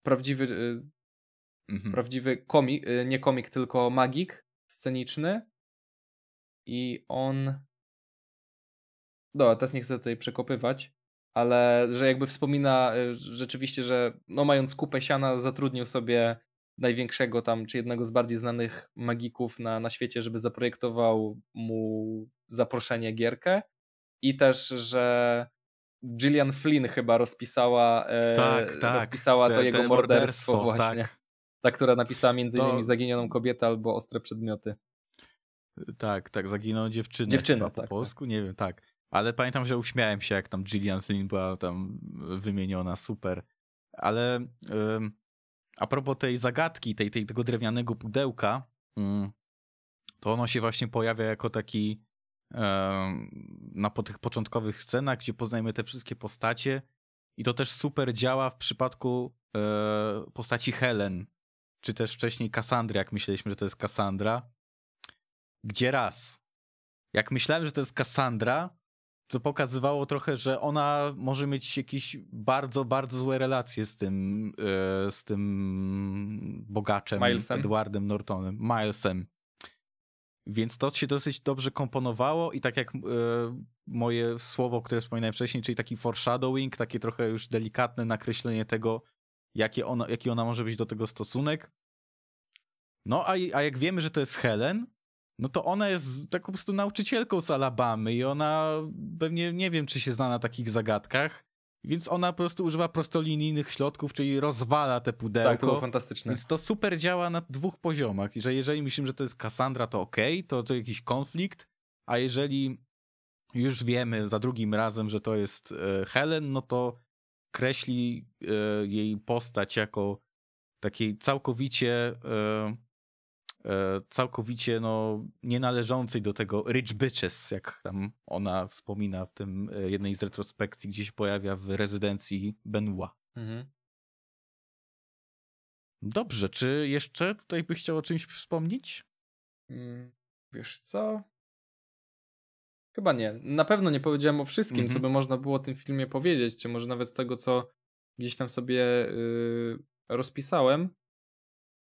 prawdziwy, y, mhm. prawdziwy komik, y, nie komik, tylko magik sceniczny i on, dobra, teraz nie chcę tutaj przekopywać, ale że jakby wspomina y, rzeczywiście, że no mając kupę siana zatrudnił sobie największego tam, czy jednego z bardziej znanych magików na, na świecie, żeby zaprojektował mu zaproszenie gierkę i też, że Gillian Flynn chyba rozpisała, e, tak, tak, rozpisała te, to jego morderstwo, morderstwo, właśnie. Tak. Ta, która napisała między innymi Zaginioną kobietę albo Ostre Przedmioty. Tak, tak, zaginioną dziewczynę. Dziewczyna, tak, po tak. polsku, nie wiem, tak. Ale pamiętam, że uśmiałem się, jak tam Gillian Flynn była tam wymieniona, super. Ale yy, a propos tej zagadki, tej, tej, tego drewnianego pudełka, yy, to ono się właśnie pojawia jako taki yy, na po tych początkowych scenach, gdzie poznajemy te wszystkie postacie i to też super działa w przypadku e, postaci Helen, czy też wcześniej Kassandry, jak myśleliśmy, że to jest Cassandra, gdzie raz, jak myślałem, że to jest Cassandra, to pokazywało trochę, że ona może mieć jakieś bardzo, bardzo złe relacje z tym, e, z tym bogaczem Milesem. Edwardem Nortonem, Milesem. Więc to się dosyć dobrze komponowało i tak jak e, moje słowo, które wspominałem wcześniej, czyli taki foreshadowing, takie trochę już delikatne nakreślenie tego, jakie ona, jaki ona może być do tego stosunek. No a, a jak wiemy, że to jest Helen, no to ona jest taką po prostu nauczycielką z Alabamy i ona pewnie nie wiem, czy się zna na takich zagadkach. Więc ona po prostu używa prostolinijnych środków, czyli rozwala te pudełko. Tak, to było fantastyczne. Więc to super działa na dwóch poziomach. I że jeżeli myślimy, że to jest Cassandra, to ok, to, to jakiś konflikt, a jeżeli już wiemy za drugim razem, że to jest e, Helen, no to kreśli e, jej postać jako takiej całkowicie e, E, całkowicie no, nienależącej do tego Rich Bitches, jak tam ona wspomina w tym e, jednej z retrospekcji, gdzieś pojawia w rezydencji Benoit. Mhm. Dobrze, czy jeszcze tutaj byś chciał o czymś wspomnieć? Mm, wiesz co? Chyba nie. Na pewno nie powiedziałem o wszystkim, mhm. co by można było o tym filmie powiedzieć, czy może nawet z tego, co gdzieś tam sobie yy, rozpisałem,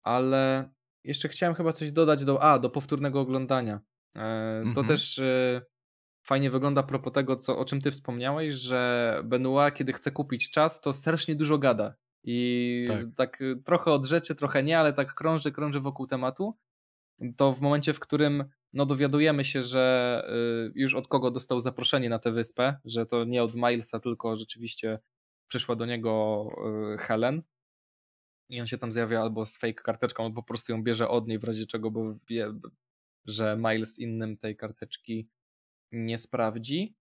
ale jeszcze chciałem chyba coś dodać do, a, do powtórnego oglądania. E, To mhm. też e, fajnie wygląda propos tego, co, o czym ty wspomniałeś, że Benoit, kiedy chce kupić czas, to strasznie dużo gada. I tak. tak e, trochę od rzeczy, trochę nie, ale tak krąży, krąży wokół tematu. To w momencie, w którym no dowiadujemy się, że y, już od kogo dostał zaproszenie na tę wyspę, że to nie od Milesa, tylko rzeczywiście przyszła do niego y, Helen, i on się tam zjawia albo z fake karteczką, albo po prostu ją bierze od niej w razie czego, bo wie, że Miles innym tej karteczki nie sprawdzi.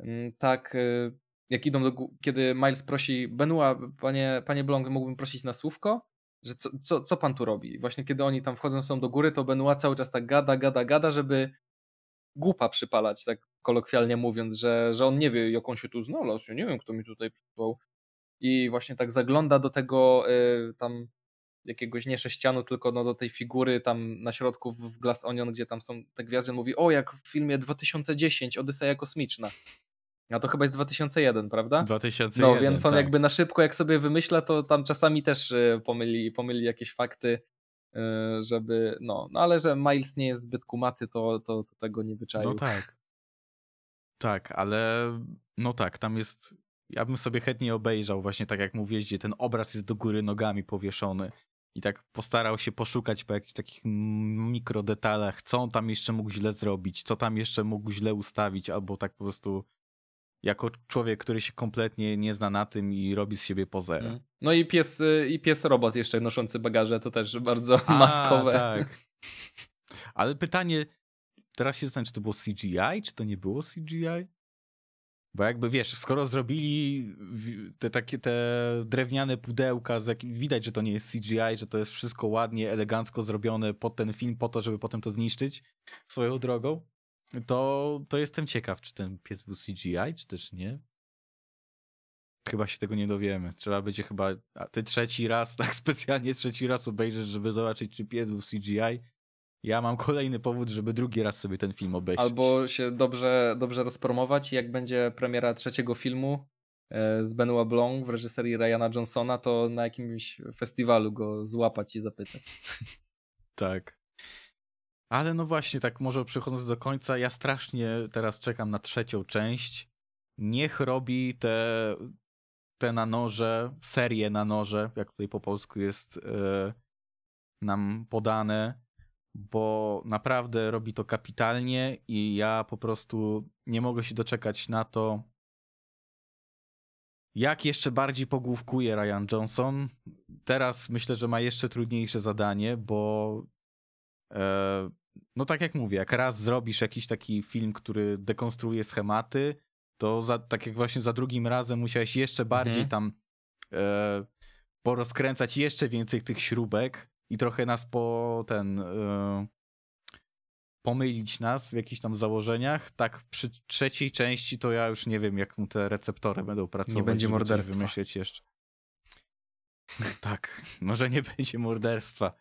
Mm, tak, y, jak idą do, kiedy Miles prosi Benua, panie, panie Blanc, mógłbym prosić na słówko? Że co, co, co pan tu robi? Właśnie kiedy oni tam wchodzą, są do góry, to Benua cały czas tak gada, gada, gada, żeby głupa przypalać, tak kolokwialnie mówiąc, że, że on nie wie, jaką się tu znalazł, ja nie wiem, kto mi tutaj przysłał, i właśnie tak zagląda do tego y, tam jakiegoś nie sześcianu, tylko no do tej figury tam na środku w Glass Onion, gdzie tam są te gwiazdy, mówi, o jak w filmie 2010, Odyseja Kosmiczna. A to chyba jest 2001, prawda? 2001, No, więc on tak. jakby na szybko, jak sobie wymyśla, to tam czasami też y, pomyli, pomyli jakieś fakty, y, żeby, no, no ale że Miles nie jest zbyt kumaty, to, to, to tego nie no wyczaił. No tak. Tak, ale no tak, tam jest ja bym sobie chętnie obejrzał, właśnie tak jak mówiłeś, gdzie ten obraz jest do góry nogami powieszony i tak postarał się poszukać po jakichś takich mikrodetalach, co on tam jeszcze mógł źle zrobić, co tam jeszcze mógł źle ustawić, albo tak po prostu jako człowiek, który się kompletnie nie zna na tym i robi z siebie pozera. Mm. No i pies, y, i pies robot jeszcze noszący bagaże, to też bardzo A, maskowe. tak. Ale pytanie, teraz się znam, czy to było CGI, czy to nie było CGI? Bo jakby wiesz, skoro zrobili te takie te drewniane pudełka, widać, że to nie jest CGI, że to jest wszystko ładnie, elegancko zrobione pod ten film, po to, żeby potem to zniszczyć swoją drogą, to, to jestem ciekaw, czy ten pies był CGI, czy też nie. Chyba się tego nie dowiemy. Trzeba będzie chyba, ty trzeci raz, tak specjalnie trzeci raz obejrzeć, żeby zobaczyć, czy pies był CGI, ja mam kolejny powód, żeby drugi raz sobie ten film obejrzeć. Albo się dobrze, dobrze rozpromować i jak będzie premiera trzeciego filmu e, z Benoit Blanc w reżyserii Ryana Johnsona, to na jakimś festiwalu go złapać i zapytać. tak. Ale no właśnie, tak może przechodząc do końca, ja strasznie teraz czekam na trzecią część. Niech robi te, te na noże, serię na noże, jak tutaj po polsku jest yy, nam podane bo naprawdę robi to kapitalnie i ja po prostu nie mogę się doczekać na to, jak jeszcze bardziej pogłówkuje Ryan Johnson. Teraz myślę, że ma jeszcze trudniejsze zadanie, bo e, no tak jak mówię, jak raz zrobisz jakiś taki film, który dekonstruuje schematy, to za, tak jak właśnie za drugim razem musiałeś jeszcze bardziej mhm. tam e, porozkręcać jeszcze więcej tych śrubek, i trochę nas po ten. Yy, pomylić nas w jakichś tam założeniach. Tak, przy trzeciej części to ja już nie wiem, jak mu te receptory będą pracować. Nie będzie morderstwa. wymyśleć jeszcze. tak, może nie będzie morderstwa.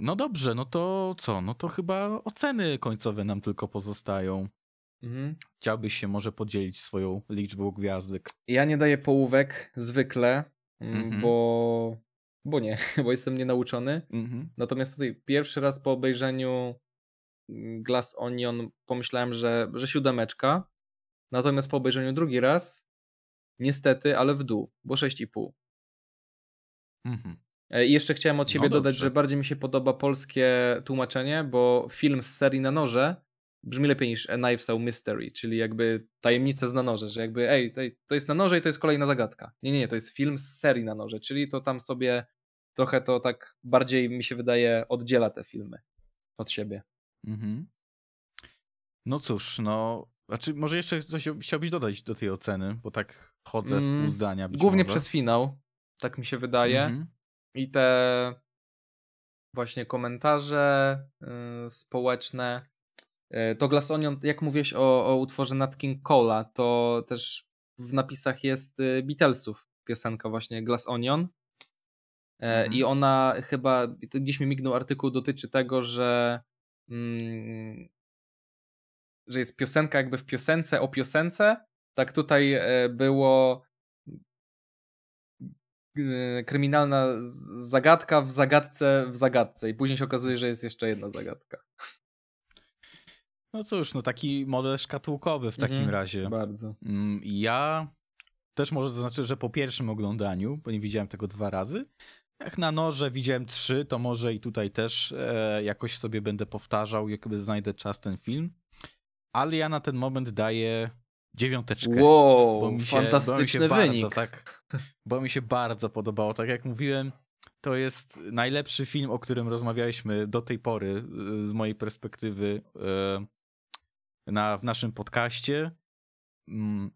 No dobrze, no to co? No to chyba oceny końcowe nam tylko pozostają. Mhm. Chciałbyś się może podzielić swoją liczbą gwiazdek. Ja nie daję połówek zwykle, mm, mhm. bo bo nie, bo jestem nienauczony. Mhm. Natomiast tutaj pierwszy raz po obejrzeniu mm, Glass Onion pomyślałem, że, że siódemeczka. Natomiast po obejrzeniu drugi raz, niestety, ale w dół, bo 6,5. Mhm. E, I jeszcze chciałem od no siebie no dodać, że bardziej mi się podoba polskie tłumaczenie, bo film z serii na noże brzmi lepiej niż A Knife Out Mystery, czyli jakby tajemnice z na noże, że jakby ej, to jest na noże i to jest kolejna zagadka. Nie, nie, to jest film z serii na noże, czyli to tam sobie trochę to tak bardziej mi się wydaje oddziela te filmy od siebie. Mhm. No cóż, no znaczy, może jeszcze coś chciałbyś dodać do tej oceny, bo tak chodzę mm, w pół mm, zdania. Głównie może. przez finał, tak mi się wydaje. Mhm. I te właśnie komentarze y, społeczne E, to Onion, jak mówiłeś o, o utworze Nat King Cola, to też w napisach jest y, Beatlesów piosenka właśnie Glass Onion. E, mhm. I ona chyba, gdzieś mi mignął artykuł, dotyczy tego, że mm, że jest piosenka jakby w piosence o piosence. Tak tutaj e, było y, kryminalna zagadka w zagadce w zagadce i później się okazuje, że jest jeszcze jedna zagadka. No cóż, no taki model szkatułkowy w takim mhm, razie. Bardzo. Mm, ja też może zaznaczę, że po pierwszym oglądaniu, bo nie widziałem tego dwa razy, jak na noże widziałem trzy, to może i tutaj też e, jakoś sobie będę powtarzał, jakby znajdę czas ten film. Ale ja na ten moment daję dziewiąteczkę. Wow, bo mi się, fantastyczny bo mi się wynik. Bardzo, tak, bo mi się bardzo podobało. Tak jak mówiłem, to jest najlepszy film, o którym rozmawialiśmy do tej pory e, z mojej perspektywy. E, na, w naszym podcaście. Mm,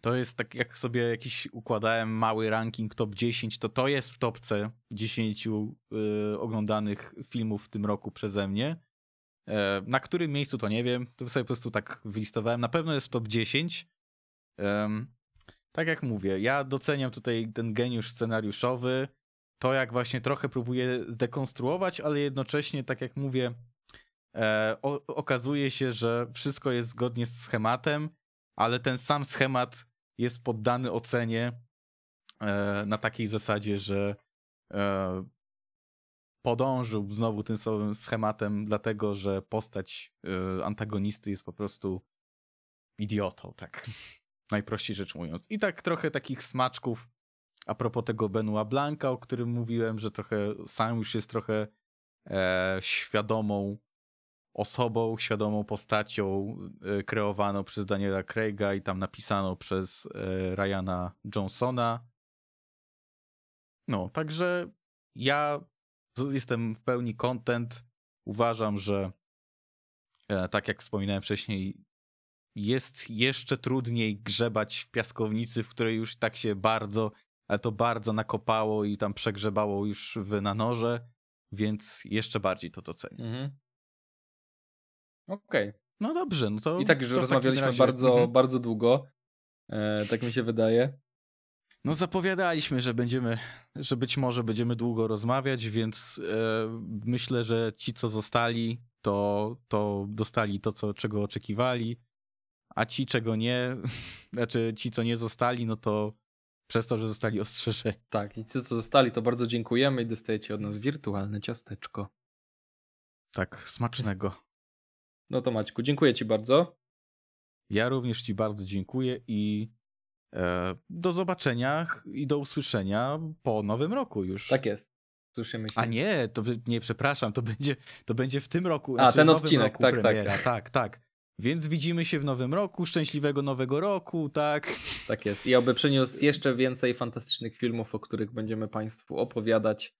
to jest tak, jak sobie jakiś układałem mały ranking top 10, to to jest w topce 10 y, oglądanych filmów w tym roku przeze mnie. Y, na którym miejscu to nie wiem, to sobie po prostu tak wylistowałem. Na pewno jest w top 10. Y, tak jak mówię, ja doceniam tutaj ten geniusz scenariuszowy, to jak właśnie trochę próbuję zdekonstruować, ale jednocześnie, tak jak mówię, E, o, okazuje się, że wszystko jest zgodnie z schematem, ale ten sam schemat jest poddany ocenie e, na takiej zasadzie, że e, podążył znowu tym samym schematem, dlatego że postać antagonisty jest po prostu idiotą, tak najprościej rzecz mówiąc. I tak trochę takich smaczków a propos tego Benua Blanka, o którym mówiłem, że trochę sam już jest trochę e, świadomą osobą, świadomą postacią e, kreowaną przez Daniela Craiga i tam napisaną przez e, Ryana Johnsona. No, także ja jestem w pełni content. Uważam, że e, tak jak wspominałem wcześniej, jest jeszcze trudniej grzebać w piaskownicy, w której już tak się bardzo, ale to bardzo nakopało i tam przegrzebało już w, na noże, więc jeszcze bardziej to docenię. Mhm. Okej. Okay. No dobrze, no to. I tak już rozmawialiśmy razie... bardzo, mhm. bardzo długo. E, tak mi się wydaje. No zapowiadaliśmy, że będziemy, że być może będziemy długo rozmawiać, więc e, myślę, że ci, co zostali, to, to dostali to, co, czego oczekiwali, a ci, czego nie, znaczy ci, co nie zostali, no to przez to, że zostali ostrzeżeni. Tak, i ci, co zostali, to bardzo dziękujemy i dostajecie od nas wirtualne ciasteczko. Tak, smacznego. No to Maćku, dziękuję Ci bardzo. Ja również Ci bardzo dziękuję i e, do zobaczenia i do usłyszenia po nowym roku już. Tak jest. Słyszymy się. A nie, to nie, przepraszam, to będzie, to będzie w tym roku. A, znaczy ten odcinek, tak, tak, premiera. tak. Tak, tak. Więc widzimy się w nowym roku, szczęśliwego nowego roku, tak? Tak jest. I oby przyniósł jeszcze więcej fantastycznych filmów, o których będziemy Państwu opowiadać,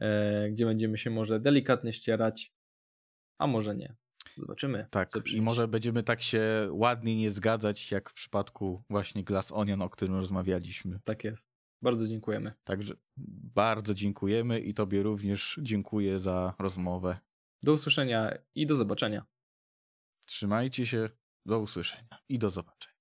e, gdzie będziemy się może delikatnie ścierać, a może nie. Zobaczymy. Tak, i może będziemy tak się ładnie nie zgadzać, jak w przypadku właśnie Glass Onion, o którym rozmawialiśmy. Tak jest. Bardzo dziękujemy. Także bardzo dziękujemy i Tobie również dziękuję za rozmowę. Do usłyszenia i do zobaczenia. Trzymajcie się. Do usłyszenia i do zobaczenia.